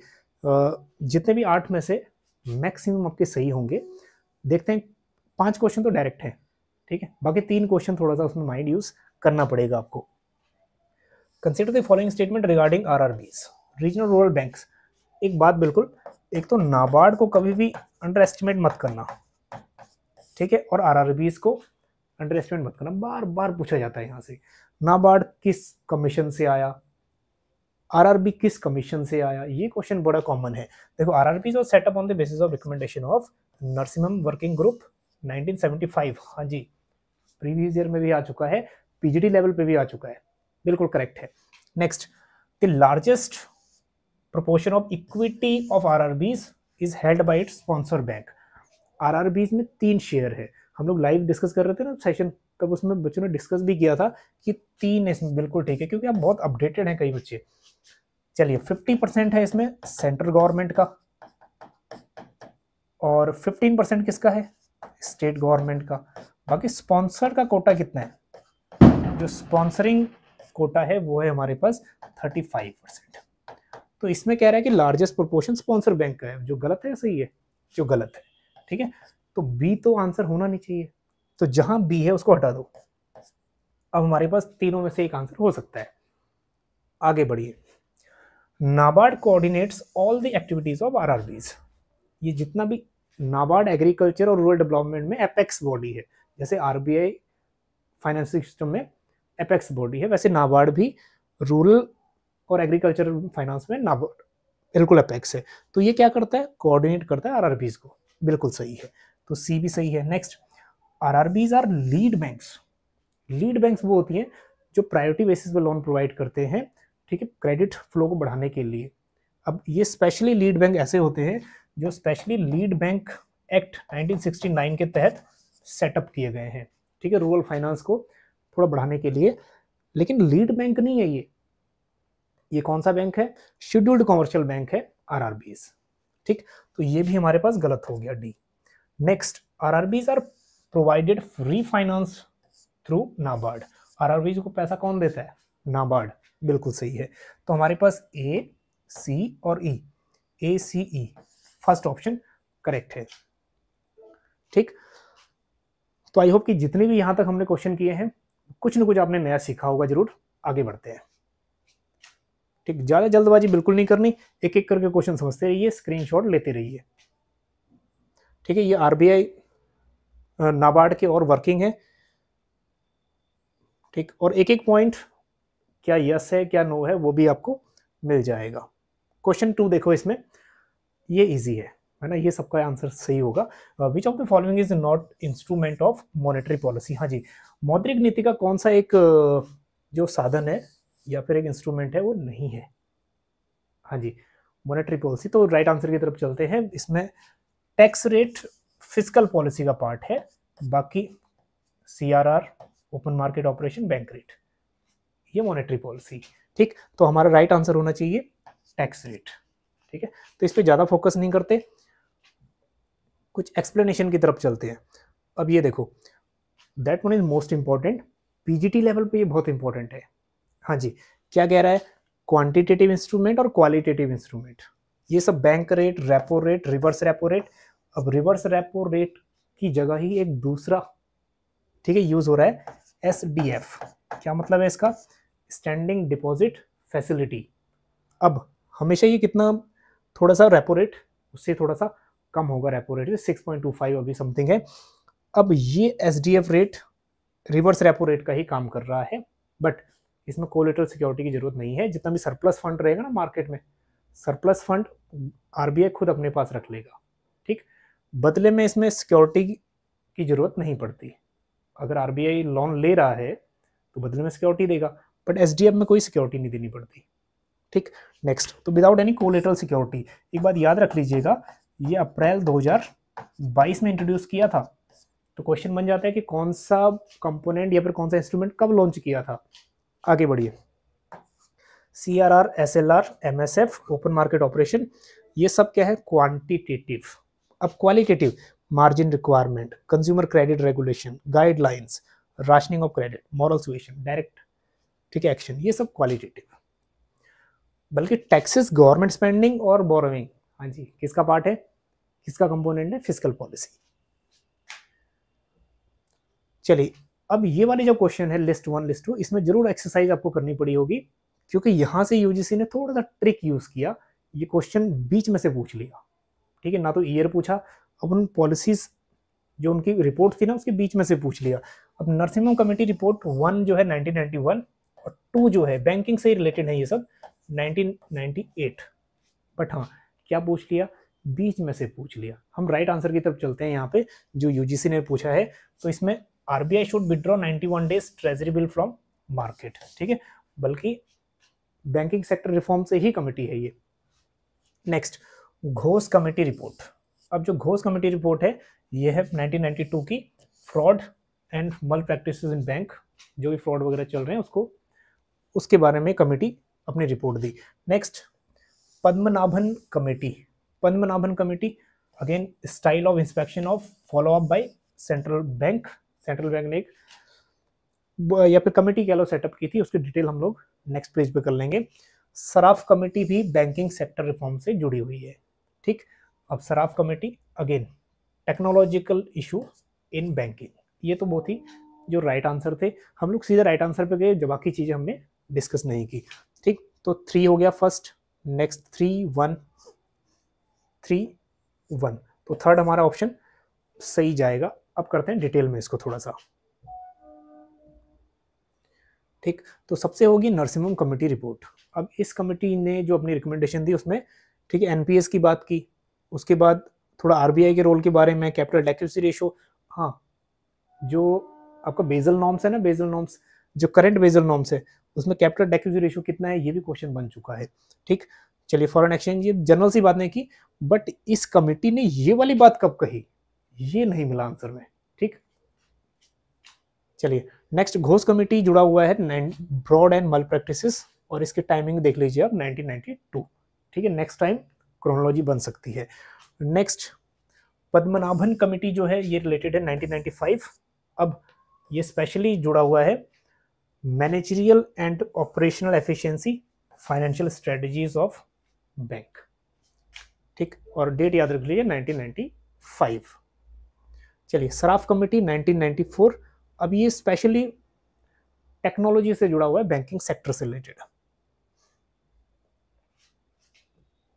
जितने भी आठ में से मैक्सिमम आपके सही होंगे देखते हैं पांच क्वेश्चन तो डायरेक्ट है ठीक है बाकी तीन क्वेश्चन थोड़ा सा उसमें माइंड यूज करना पड़ेगा आपको consider the following statement regarding R regional rural banks एक बात बिल्कुल एक तो नाबार्ड को कभी भी अंडर एस्टिमेट मत करना ठीक है और आर को अंडर एस्टिमेट मत करना बार बार पूछा जाता है यहाँ से नाबार्ड किस कमीशन से आया आरआरबी किस कमीशन से आया ये क्वेश्चन बड़ा कॉमन है देखो RRB are setup on the basis of recommendation of Narasimham working group 1975 हाँ जी प्रीवियस ईयर में भी आ चुका है पीजीडी लेवल पे भी आ चुका है बिल्कुल करेक्ट है next the largest proportion of equity of R is held by it sponsor bank R में तीन शेयर है हम लोग लाइव डिस्कस कर रहे थे ना सेशन तब उसमें बच्चों ने डिस्कस भी किया था कि तीन इसमें बिल्कुल ठीक है क्योंकि आप बहुत अपडेटेड हैं कई बच्चे चलिए 50 परसेंट है इसमें सेंट्रल गवर्नमेंट का और 15 परसेंट किसका है स्टेट गवर्नमेंट का बाकी स्पॉन्सर का कोटा कितना है जो स्पॉन्सरिंग कोटा है वो है हमारे पास 35 परसेंट तो इसमें कह रहा है कि लार्जेस्ट प्रोपोर्शन स्पॉन्सर बैंक का है जो गलत है सही है जो गलत है ठीक है तो बी तो आंसर होना नहीं चाहिए तो जहां बी है उसको हटा दो अब हमारे पास तीनों में से एक आंसर हो सकता है आगे बढ़िए NABARD coordinates all the activities of RRBs ये जितना भी नाबार्ड एग्रीकल्चर और रूरल डेवलपमेंट में एपेक्स बॉडी है जैसे आरबीआई फाइनेंसिंग सिस्टम में एपेक्स बॉडी है वैसे नाबार्ड भी रूरल और एग्रीकल्चर फाइनेंस में नाबार्ड बिल्कुल अपेक्स है तो ये क्या करता है कोऑर्डिनेट करता है आरआरबीज को बिल्कुल सही है तो सी भी सही है next RRBs are lead banks lead banks वो होती हैं जो प्रायोरिटी बेसिस पर लोन प्रोवाइड करते हैं ठीक है क्रेडिट फ्लो को बढ़ाने के लिए अब ये स्पेशली लीड बैंक ऐसे होते हैं जो स्पेशली लीड बैंक एक्ट 1969 के तहत सेटअप किए गए हैं ठीक है रूरल फाइनेंस को थोड़ा बढ़ाने के लिए लेकिन लीड बैंक नहीं है ये ये कौन सा बैंक है शेड्यूल्ड कॉमर्शियल बैंक है आर ठीक तो ये भी हमारे पास गलत हो गया D next R are provided free finance through NABARD R को पैसा कौन देता है नाबार्ड बिल्कुल सही है तो हमारे पास ए सी और E A C E first option correct है ठीक तो आई होप कि जितने भी यहां तक हमने क्वेश्चन किए हैं कुछ ना कुछ आपने नया सीखा होगा जरूर आगे बढ़ते हैं ठीक ज़्यादा जल्दबाजी बिल्कुल नहीं करनी एक एक करके क्वेश्चन समझते रहिए स्क्रीनशॉट लेते रहिए ठीक है ये आरबीआई नाबार्ड के और वर्किंग है ठीक और एक एक पॉइंट क्या यस है क्या नो है वो भी आपको मिल जाएगा क्वेश्चन टू देखो इसमें ये इजी है है ना ये सबका आंसर सही होगा which of the following is not instrument of monetary policy हाँ जी मौद्रिक नीति का कौन सा एक uh, जो साधन है या फिर एक इंस्ट्रूमेंट है वो नहीं है हाँ जी मॉनेटरी पॉलिसी तो राइट आंसर की तरफ चलते हैं इसमें टैक्स रेट फिजिकल पॉलिसी का पार्ट है बाकी C open market operation bank rate ये मॉनेटरी पॉलिसी ठीक तो हमारा राइट right आंसर होना चाहिए टैक्स रेट ठीक है तो इस पर ज़्यादा फोकस नहीं करते कुछ एक्सप्लेनेशन की तरफ चलते हैं अब ये देखो that one is most important PGT level पे ये बहुत इंपॉर्टेंट है हाँ जी क्या कह रहा है क्वांटिटेटिव इंस्ट्रूमेंट और क्वालिटेटिव इंस्ट्रूमेंट ये सब bank rate repo rate reverse repo rate अब रिवर्स रेपो रेट की जगह ही एक दूसरा ठीक है यूज हो रहा है एस क्या मतलब है इसका स्टैंडिंग डिपॉजिट फैसिलिटी अब हमेशा ये कितना थोड़ा सा रेपो रेट उससे थोड़ा सा कम होगा repo rate six point two five अभी समथिंग है अब ये S D F rate reverse repo rate का ही काम कर रहा है बट इसमें कोलेटरल सिक्योरिटी की जरूरत नहीं है जितना भी सरप्लस फंड रहेगा ना मार्केट में सरप्लस फंड आई खुद अपने पास रख लेगा ठीक बदले में इसमें सिक्योरिटी की जरूरत नहीं पड़ती अगर आई लोन ले रहा है तो बदले में सिक्योरिटी देगा बट एस में कोई सिक्योरिटी नहीं देनी पड़ती ठीक नेक्स्ट तो विदाउट एनी कोलेटरल सिक्योरिटी एक बात याद रख लीजिएगा ये अप्रैल 2022 में इंट्रोड्यूस किया था तो क्वेश्चन बन जाता है कि कौन सा कंपोनेंट या फिर कौन सा इंस्ट्रूमेंट कब लॉन्च किया था आगे बढ़िए C R R S L R M S F open market operation ये सब क्या है क्वांटिटेटिव अब qualitative margin requirement consumer credit regulation guidelines rationing of credit moral situation direct ठीक है एक्शन ये सब क्वालिटेटिव बल्कि टैक्सेस गवर्नमेंट स्पेंडिंग और बोरोविंग हाँ जी किसका पार्ट है किसका कंपोनेंट है फिजिकल पॉलिसी चलिए अब ये वाली जो क्वेश्चन है लिस्ट वन लिस्ट टू इसमें जरूर एक्सरसाइज आपको करनी पड़ी होगी क्योंकि यहां से यूजीसी ने थोड़ा सा ट्रिक यूज किया ये क्वेश्चन बीच में से पूछ लिया ठीक है ना तो ईयर पूछा अब उन पॉलिसीज जो उनकी रिपोर्ट थी ना उसके बीच में से पूछ लिया अब Narasimham committee report one जो है नाइनटीन और टू जो है बैंकिंग से रिलेटेड है ये सब 1998 बट हाँ क्या पूछ लिया बीच में से पूछ लिया हम राइट आंसर की तरफ चलते हैं यहाँ पे जो यूजीसी ने पूछा है तो इसमें RBI should withdraw 91 days treasury bill from market ठीक है बल्कि बैंकिंग सेक्टर रिफॉर्म से ही कमेटी है ये नेक्स्ट घोष कमेटी रिपोर्ट अब जो घोष कमेटी रिपोर्ट है ये है 1992 की fraud and malpractice in bank जो भी फ्रॉड वगैरह चल रहे हैं उसको उसके बारे में कमेटी अपनी रिपोर्ट दी next Padmanabhan committee Padmanabhan committee again style of inspection of follow up by central bank central bank ने एक या फिर कमेटी कह लो सेटअप की थी उसकी डिटेल हम लोग नेक्स्ट पेज पे कर लेंगे सराफ कमेटी भी बैंकिंग सेक्टर रिफॉर्म से जुड़ी हुई है ठीक अब Saraf committee again technological issue in banking ये तो बहुत ही जो राइट right आंसर थे हम लोग सीधे राइट आंसर पे गए जो बाकी चीज़ें हमने डिस्कस नहीं की ठीक तो थ्री हो गया first next three one three one तो थर्ड हमारा ऑप्शन सही जाएगा अब करते हैं डिटेल में इसको थोड़ा सा ठीक तो सबसे होगी होम कमेटी रिपोर्ट अब इस कमेटी ने जो अपनी रिकमेंडेशन दी उसमें ठीक है एनपीएस की बात की उसके बाद थोड़ा आरबीआई के रोल के बारे में कैपिटल डेक्यूसी रेशो हाँ जो आपका बेजल नॉर्म्स है ना बेजल नॉर्म्स जो करंट बेजल नॉर्म्स है उसमें कैपिटल डेट रेशियो कितना है ये भी क्वेश्चन बन चुका है ठीक चलिए फॉरेन एक्सचेंज ये जनरल सी बात नहीं की बट इस कमेटी ने ये वाली बात कब कही ये नहीं मिला आंसर में ठीक चलिए नेक्स्ट घोष कमेटी जुड़ा हुआ है ब्रॉड एंड मल प्रैक्टिस और इसके टाइमिंग देख लीजिए आप 1992 ठीक है नेक्स्ट टाइम क्रोनोलॉजी बन सकती है नेक्स्ट पद्मनाभन कमेटी जो है ये रिलेटेड है 1995 अब ये स्पेशली जुड़ा हुआ है managerial and operational efficiency financial strategies of bank ठीक और डेट याद रख लीजिए 1995 चलिए सराफ कमेटी 1994 अब ये स्पेशली टेक्नोलॉजी से जुड़ा हुआ है बैंकिंग सेक्टर से रिलेटेड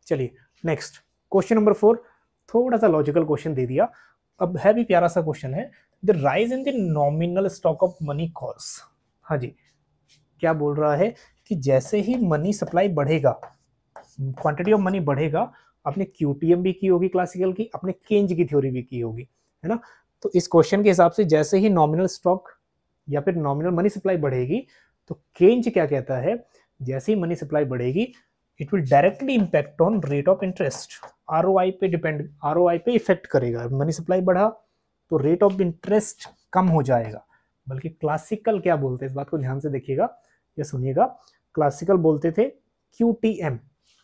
चलिए नेक्स्ट क्वेश्चन नंबर फोर थोड़ा सा लॉजिकल क्वेश्चन दे दिया अब है भी प्यारा सा क्वेश्चन है the rise in the nominal stock of money cost हाँ जी क्या बोल रहा है कि जैसे ही मनी सप्लाई बढ़ेगा क्वांटिटी ऑफ मनी बढ़ेगा आपने क्यूटीएम भी की होगी क्लासिकल की अपने केंज की थ्योरी भी की होगी है ना तो इस क्वेश्चन के हिसाब से जैसे ही नॉमिनल स्टॉक या फिर नॉमिनल मनी सप्लाई बढ़ेगी तो केंज क्या कहता है जैसे ही मनी सप्लाई बढ़ेगी it will directly impact on rate of interest R पे डिपेंड आर पे इफेक्ट करेगा मनी सप्लाई बढ़ा तो रेट ऑफ इंटरेस्ट कम हो जाएगा बल्कि क्लासिकल क्या बोलते हैं इस बात को ध्यान से देखिएगा या सुनिएगा क्लासिकल बोलते थे Q T M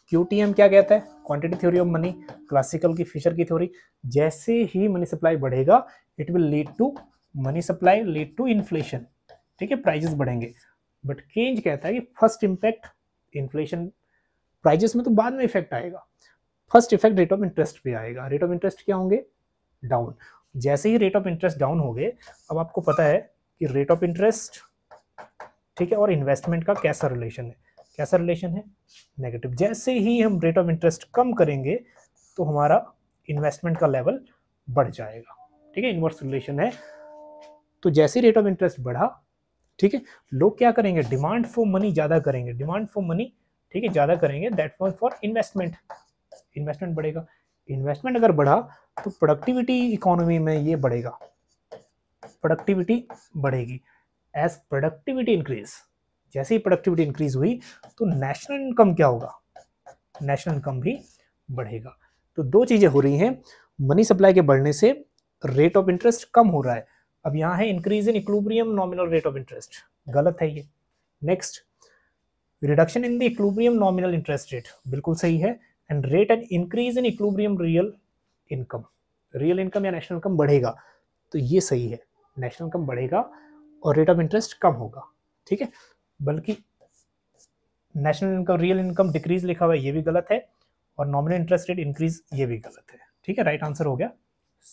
Q T M क्या कहता है quantity theory of money classical की फीचर की थ्योरी जैसे ही मनी सप्लाई बढ़ेगा it will lead to money supply lead to inflation ठीक है प्राइजेस बढ़ेंगे बट केंज कहता है कि फर्स्ट इम्पैक्ट इन्फ्लेशन प्राइजेस में तो बाद में इफेक्ट आएगा first effect rate of interest पे आएगा रेट ऑफ इंटरेस्ट क्या होंगे डाउन जैसे ही रेट ऑफ इंटरेस्ट डाउन हो गए अब आपको पता है कि रेट ऑफ इंटरेस्ट ठीक है और इन्वेस्टमेंट का कैसा रिलेशन है कैसा रिलेशन है नेगेटिव जैसे ही हम रेट ऑफ इंटरेस्ट कम करेंगे तो हमारा इन्वेस्टमेंट का लेवल बढ़ जाएगा ठीक है इन्वर्स रिलेशन है तो जैसे रेट ऑफ इंटरेस्ट बढ़ा ठीक है लोग क्या करेंगे डिमांड फॉर मनी ज़्यादा करेंगे डिमांड फॉर मनी ठीक है ज़्यादा करेंगे that was for investment investment बढ़ेगा इन्वेस्टमेंट अगर बढ़ा तो प्रोडक्टिविटी इकोनॉमी में ये बढ़ेगा प्रोडक्टिविटी बढ़ेगी एज प्रोडक्टिविटी इंक्रीज जैसे ही प्रोडक्टिविटी इंक्रीज हुई तो नेशनल इनकम क्या होगा नेशनल इनकम भी बढ़ेगा तो दो चीज़ें हो रही हैं मनी सप्लाई के बढ़ने से रेट ऑफ इंटरेस्ट कम हो रहा है अब यहाँ है increase in equilibrium nominal rate of interest गलत है ये next reduction in the equilibrium nominal interest rate बिल्कुल सही है and rate and increase in equilibrium real income real income या नेशनल इनकम बढ़ेगा तो ये सही है नेशनल इनकम बढ़ेगा और रेट ऑफ इंटरेस्ट कम होगा ठीक है बल्कि national income real income decrease लिखा हुआ है ये भी गलत है और नॉमिनल इंटरेस्ट रेट इंक्रीज ये भी गलत है ठीक है राइट right आंसर हो गया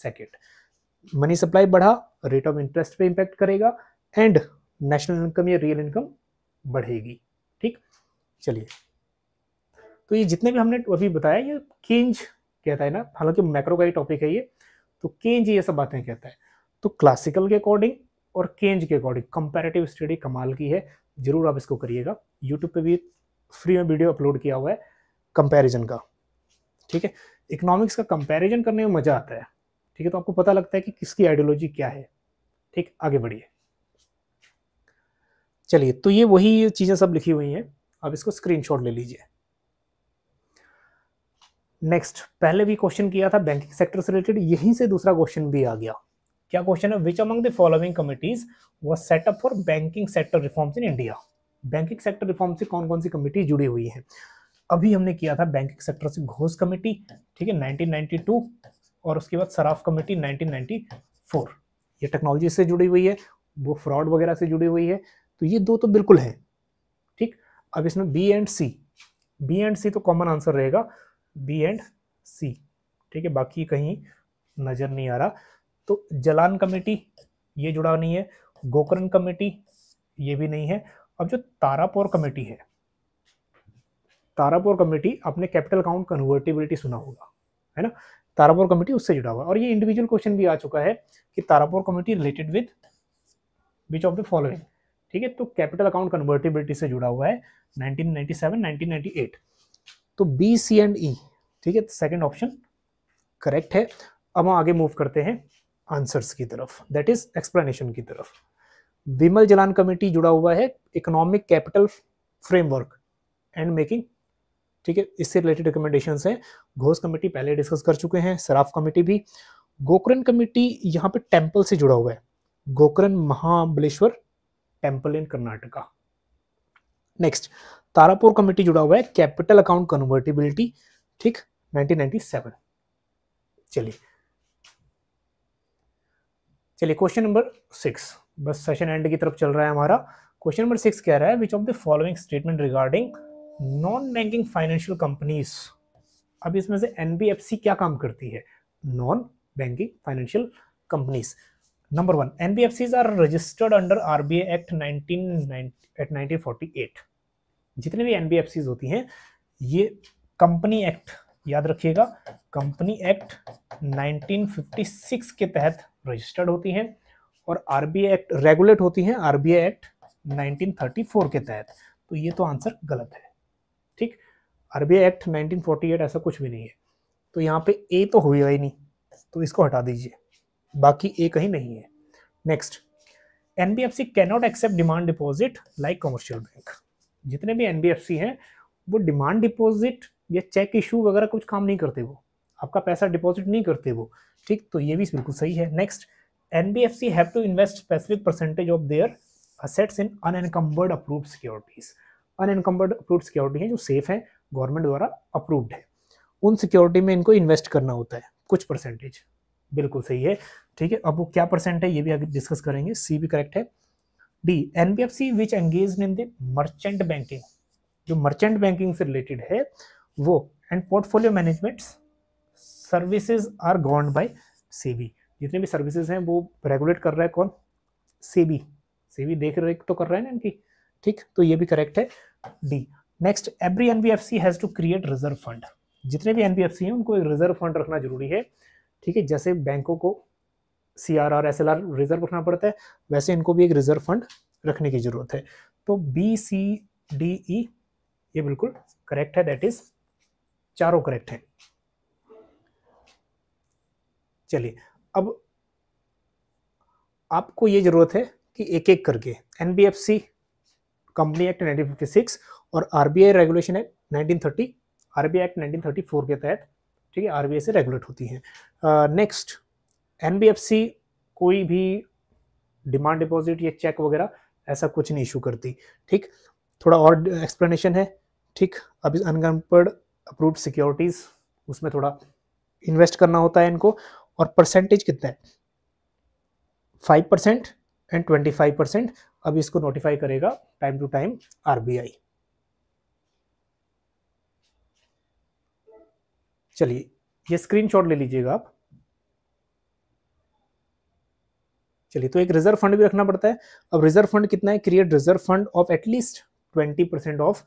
सेकेंड मनी सप्लाई बढ़ा रेट ऑफ इंटरेस्ट पे इंपैक्ट करेगा एंड नेशनल इनकम या रियल इनकम बढ़ेगी ठीक चलिए तो ये जितने भी हमने अभी बताया ये केंज कहता है ना हालांकि मैक्रो का ही टॉपिक है ये तो केंज ये सब बातें कहता है तो क्लासिकल के अकॉर्डिंग और केंज के अकॉर्डिंग कंपेरेटिव स्टडी कमाल की है ज़रूर आप इसको करिएगा यूट्यूब पे भी फ्री में वीडियो अपलोड किया हुआ है कंपैरिजन का ठीक है इकोनॉमिक्स का कंपैरिजन करने में मज़ा आता है ठीक है तो आपको पता लगता है कि किसकी आइडियोलॉजी क्या है ठीक आगे बढ़िए चलिए तो ये वही चीज़ें सब लिखी हुई हैं आप इसको स्क्रीन ले लीजिए नेक्स्ट पहले भी क्वेश्चन किया था बैंकिंग सेक्टर से रिलेटेड यहीं से दूसरा क्वेश्चन भी आ गया क्या क्वेश्चन है which among the following committees was setup for banking sector reforms in India banking sector reform से कौन कौन सी कमेटी जुड़ी हुई है अभी हमने किया था बैंकिंग सेक्टर से घोष कमेटी ठीक है 1992 और उसके बाद सराफ कमेटी 1994 ये टेक्नोलॉजी से जुड़ी हुई है वो फ्रॉड वगैरह से जुड़ी हुई है तो ये दो तो बिल्कुल है ठीक अब इसमें B and C B and C तो कॉमन आंसर रहेगा बी एंड सी ठीक है बाकी कहीं नज़र नहीं आ रहा तो जलान कमेटी ये जुड़ा नहीं है गोकरण कमेटी ये भी नहीं है अब जो तारापोर कमेटी है तारापोर कमेटी आपने कैपिटल अकाउंट कन्वर्टिबिलिटी सुना होगा है ना तारापोर कमेटी उससे जुड़ा हुआ और ये इंडिविजुअल क्वेश्चन भी आ चुका है कि Tarapore committee related with which of the following ठीक है तो कैपिटल अकाउंट कन्वर्टिबिलिटी से जुड़ा हुआ है 1997 1998 तो बी सी एंड ई ठीक है सेकेंड ऑप्शन करेक्ट है अब हम आगे मूव करते हैं आंसर्स की तरफ दैट इज एक्सप्लेनेशन की तरफ विमल जलान कमेटी जुड़ा हुआ है economic capital framework and making ठीक है इससे रिलेटेड रिकमेंडेशन हैं घोष कमेटी पहले डिस्कस कर चुके हैं सराफ कमेटी भी गोकरण कमेटी यहाँ पे टेम्पल से जुड़ा हुआ है Gokarna Mahabaleshwar temple in Karnataka next Tarapore committee जुड़ा हुआ है कैपिटल अकाउंट कन्वर्टेबिलिटी ठीक 1997 चलिए चलिए क्वेश्चन नंबर सिक्स बस सेशन एंड की तरफ चल रहा है हमारा क्वेश्चन नंबर सिक्स कह रहा है which of the following statement regarding non banking financial companies अब इसमें से एन क्या काम करती है non banking financial companies number one N B F Cs are registered under R B act nineteen जितने भी एन बी एफ सीज होती हैं ये कंपनी एक्ट याद रखिएगा कंपनी एक्ट 1956 के तहत रजिस्टर्ड होती हैं और आई एक्ट रेगुलेट होती हैं आई एक्ट 1934 के तहत तो ये तो आंसर गलत है ठीक आई एक्ट 1948 ऐसा कुछ भी नहीं है तो यहाँ पे ए तो हुआ ही नहीं तो इसको हटा दीजिए बाकी ए कहीं नहीं है next N B F C cannot accept demand deposit like commercial bank जितने भी एन बी एफ सी हैं वो डिमांड डिपॉजिट या चेक इशू वगैरह कुछ काम नहीं करते वो आपका पैसा डिपॉजिट नहीं करते वो ठीक तो ये भी बिल्कुल सही है next N B F C have to invest specific percentage of their assets in unencumbered approve securities unencumbered approve security हैं जो सेफ हैं गवर्नमेंट द्वारा अप्रूव्ड है उन सिक्योरिटी में इनको इन्वेस्ट करना होता है कुछ परसेंटेज बिल्कुल सही है ठीक है अब वो क्या परसेंट है ये भी डिस्कस करेंगे सी भी करेक्ट है D N B F C which engage in the merchant banking जो मर्चेंट बैंकिंग से रिलेटेड है वो and portfolio managements services are govern by SEBI जितने भी सर्विसेज हैं वो रेगुलेट कर रहा है कौन सेबी सेबी देख रेख तो कर रहा है ना इनकी ठीक तो ये भी करेक्ट है D next every NBFC has to create reserve fund जितने भी एनबीएफसी हैं उनको एक रिजर्व फंड रखना जरूरी है ठीक है जैसे बैंकों को C R R S L R reserve रखना पड़ता है वैसे इनको भी एक रिजर्व फंड रखने की जरूरत है तो बी सी डी ई ये बिल्कुल करेक्ट है दैट इज चारों करेक्ट है चलिए अब आपको ये जरूरत है कि एक एक करके एन कंपनी एक्ट 1956 और आर रेगुलेशन एक्ट 1930 आरबीआई एक्ट 1934 के तहत ठीक है आरबीआई से रेगुलेट होती हैं नेक्स्ट एनबीएफसी कोई भी डिमांड डिपॉजिट या चेक वगैरह ऐसा कुछ नहीं इशू करती ठीक थोड़ा और एक्सप्लेनेशन है ठीक अब अनकम्पर्ड अप्रूव्ड सिक्योरिटीज़ उसमें थोड़ा इन्वेस्ट करना होता है इनको और परसेंटेज कितना है five percent and twenty five percent अब इसको नोटिफाई करेगा टाइम टू टाइम आरबीआई चलिए ये स्क्रीनशॉट ले लीजिएगा आप चलिए तो एक रिजर्व फंड भी रखना पड़ता है अब रिजर्व फंड कितना है create reserve fund of at least twenty percent of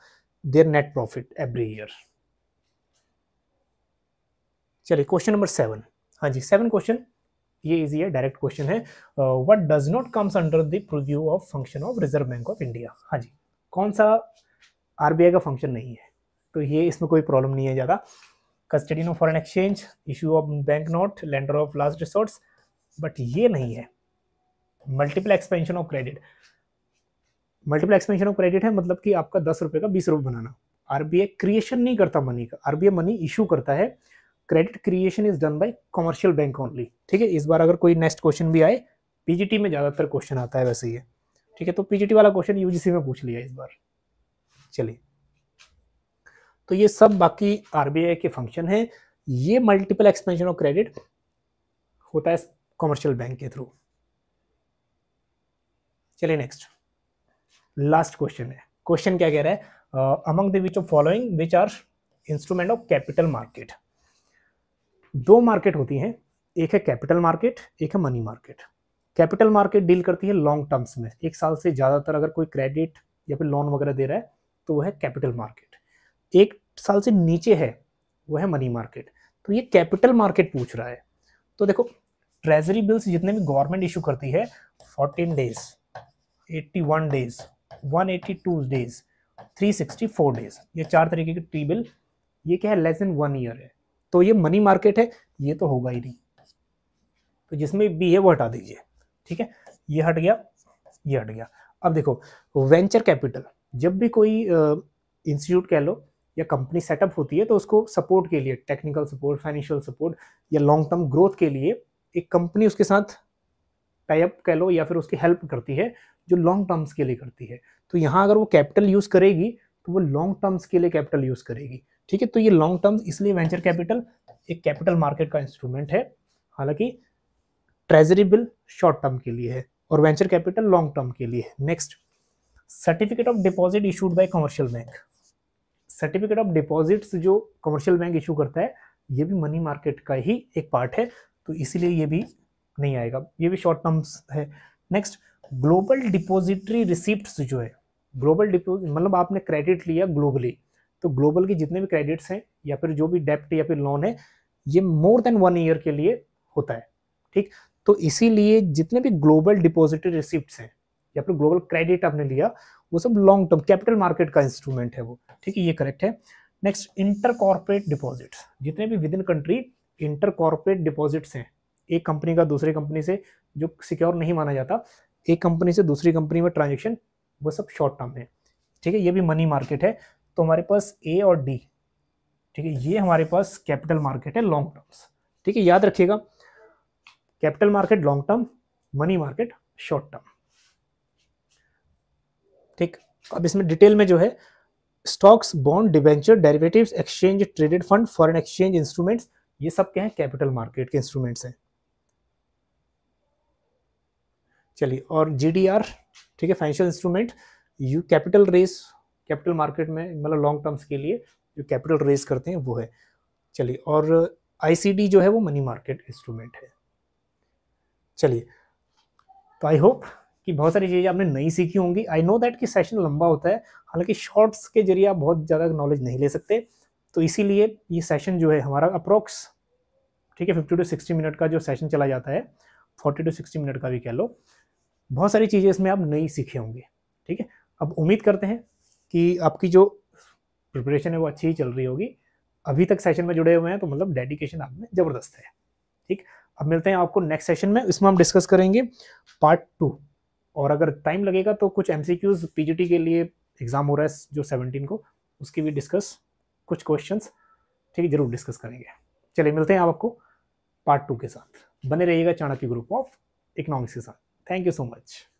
their net profit every year चलिए क्वेश्चन नंबर सेवन हाँ जी सेवन क्वेश्चन ये इजी है डायरेक्ट क्वेश्चन है what does not comes under the preview of function of Reserve Bank of India हाँ जी कौन सा आर का फंक्शन नहीं है तो ये इसमें कोई प्रॉब्लम नहीं है ज़्यादा custody of foreign exchange issue of bank note lender of last resorts but ये नहीं है multiple expansion of credit multiple expansion of credit है मतलब कि आपका दस रुपये का बीस रुपये बनाना आरबीआई क्रिएशन नहीं करता मनी का आरबीआई मनी इशू करता है credit creation is done by commercial bank only ठीक है इस बार अगर कोई नेक्स्ट क्वेश्चन भी आए पीजीटी में ज़्यादातर क्वेश्चन आता है वैसे ही ठीक है तो पीजीटी वाला क्वेश्चन यूजीसी में पूछ लिया इस बार चलिए तो ये सब बाकी आरबीआई के फंक्शन है ये मल्टीपल एक्सपेंशन ऑफ क्रेडिट होता है कॉमर्शियल बैंक के थ्रू चलिए नेक्स्ट लास्ट क्वेश्चन है क्वेश्चन क्या कह रहा है among the which of following which are instrument of capital market दो मार्केट होती हैं एक है कैपिटल मार्केट एक है money market capital market deal करती है लॉन्ग टर्म्स में एक साल से ज़्यादातर अगर कोई क्रेडिट या फिर लोन वगैरह दे रहा है तो वह है कैपिटल मार्केट एक साल से नीचे है वह है मनी मार्केट तो ये कैपिटल मार्केट पूछ रहा है तो देखो ट्रेजरी बिल्स जितने भी गवर्नमेंट इशू करती है fourteen days eighty one days one eighty two days three sixty four days ये चार तरीके की टी बिल ये क्या है लेस देन वन ईयर है तो ये मनी मार्केट है ये तो होगा ही नहीं तो जिसमें भी है वो हटा दीजिए ठीक है ये हट गया ये हट गया अब देखो वेंचर कैपिटल जब भी कोई इंस्टीट्यूट कह लो या कंपनी सेटअप होती है तो उसको सपोर्ट के लिए टेक्निकल सपोर्ट फाइनेंशियल सपोर्ट या लॉन्ग टर्म ग्रोथ के लिए एक कंपनी उसके साथ टाइप कह लो या फिर उसकी हेल्प करती है जो लॉन्ग टर्म्स के लिए करती है तो यहाँ अगर वो कैपिटल यूज़ करेगी तो वो लॉन्ग टर्म्स के लिए कैपिटल यूज़ करेगी ठीक है तो ये लॉन्ग टर्म इसलिए वेंचर कैपिटल एक कैपिटल मार्केट का इंस्ट्रूमेंट है हालांकि ट्रेजरी बिल शॉर्ट टर्म के लिए है और वेंचर कैपिटल लॉन्ग टर्म के लिए है next certificate of deposit issued by commercial bank certificate of deposits जो कमर्शियल बैंक इशू करता है ये भी मनी मार्केट का ही एक पार्ट है तो इसीलिए ये भी नहीं आएगा ये भी शॉर्ट टर्म्स है नेक्स्ट ग्लोबल डिपॉजिटरी रिसिप्ट जो है ग्लोबल डिपोजिट मतलब आपने क्रेडिट लिया ग्लोबली तो ग्लोबल के जितने भी क्रेडिट्स हैं या फिर जो भी डेप्ट या फिर लोन है ये मोर देन वन ईयर के लिए होता है ठीक तो इसीलिए जितने भी ग्लोबल डिपोजिटेड रिसिप्ट हैं या फिर ग्लोबल क्रेडिट आपने लिया वो सब लॉन्ग टर्म कैपिटल मार्केट का इंस्ट्रूमेंट है वो ठीक है ये करेक्ट है नेक्स्ट इंटर कॉरपोरेट डिपॉजिट्स जितने भी within country inter corporate deposits हैं एक कंपनी का दूसरी कंपनी से जो सिक्योर नहीं माना जाता एक कंपनी से दूसरी कंपनी में ट्रांजेक्शन वो सब शॉर्ट टर्म है ठीक है ये भी मनी मार्केट है तो हमारे पास ए और डी ठीक है ये हमारे पास कैपिटल मार्केट है लॉन्ग टर्म्स ठीक है याद रखिएगा capital market long term money market short term ठीक अब इसमें डिटेल में जो है stocks bond debenture derivatives exchange traded fund foreign exchange instruments ये सब क्या है कैपिटल मार्केट के इंस्ट्रूमेंट्स हैं चलिए और जीडीआर ठीक है financial instrument you capital raise capital market में मतलब लॉन्ग टर्म्स के लिए जो कैपिटल रेज करते हैं वो है चलिए और आईसीडी जो है वो मनी मार्केट इंस्ट्रूमेंट है चलिए तो आई होप कि बहुत सारी चीज़ें आपने नई सीखी होंगी आई नो दैट कि सेशन लंबा होता है हालांकि शॉर्ट्स के जरिए आप बहुत ज़्यादा नॉलेज नहीं ले सकते तो इसीलिए ये सेशन जो है हमारा अप्रोक्स ठीक है फिफ्टी टू सिक्सटी मिनट का जो सेशन चला जाता है फोर्टी टू सिक्सटी मिनट का भी कह लो बहुत सारी चीज़ें इसमें आप नई सीखे होंगे ठीक है अब उम्मीद करते हैं कि आपकी जो प्रिपरेशन है वो अच्छी ही चल रही होगी अभी तक सेशन में जुड़े हुए हैं तो मतलब डेडिकेशन आप में ज़बरदस्त है ठीक अब मिलते हैं आपको नेक्स्ट सेशन में इसमें हम डिस्कस करेंगे पार्ट टू और अगर टाइम लगेगा तो कुछ M C Qs P G T के लिए एग्ज़ाम हो रहा है जो सेवनटीन को उसकी भी डिस्कस कुछ क्वेश्चन ठीक है जरूर डिस्कस करेंगे चलिए मिलते हैं आपको पार्ट टू के साथ बने रहिएगा चाणक्य ग्रुप ऑफ इकोनॉमिक्स के साथ थैंक यू सो मच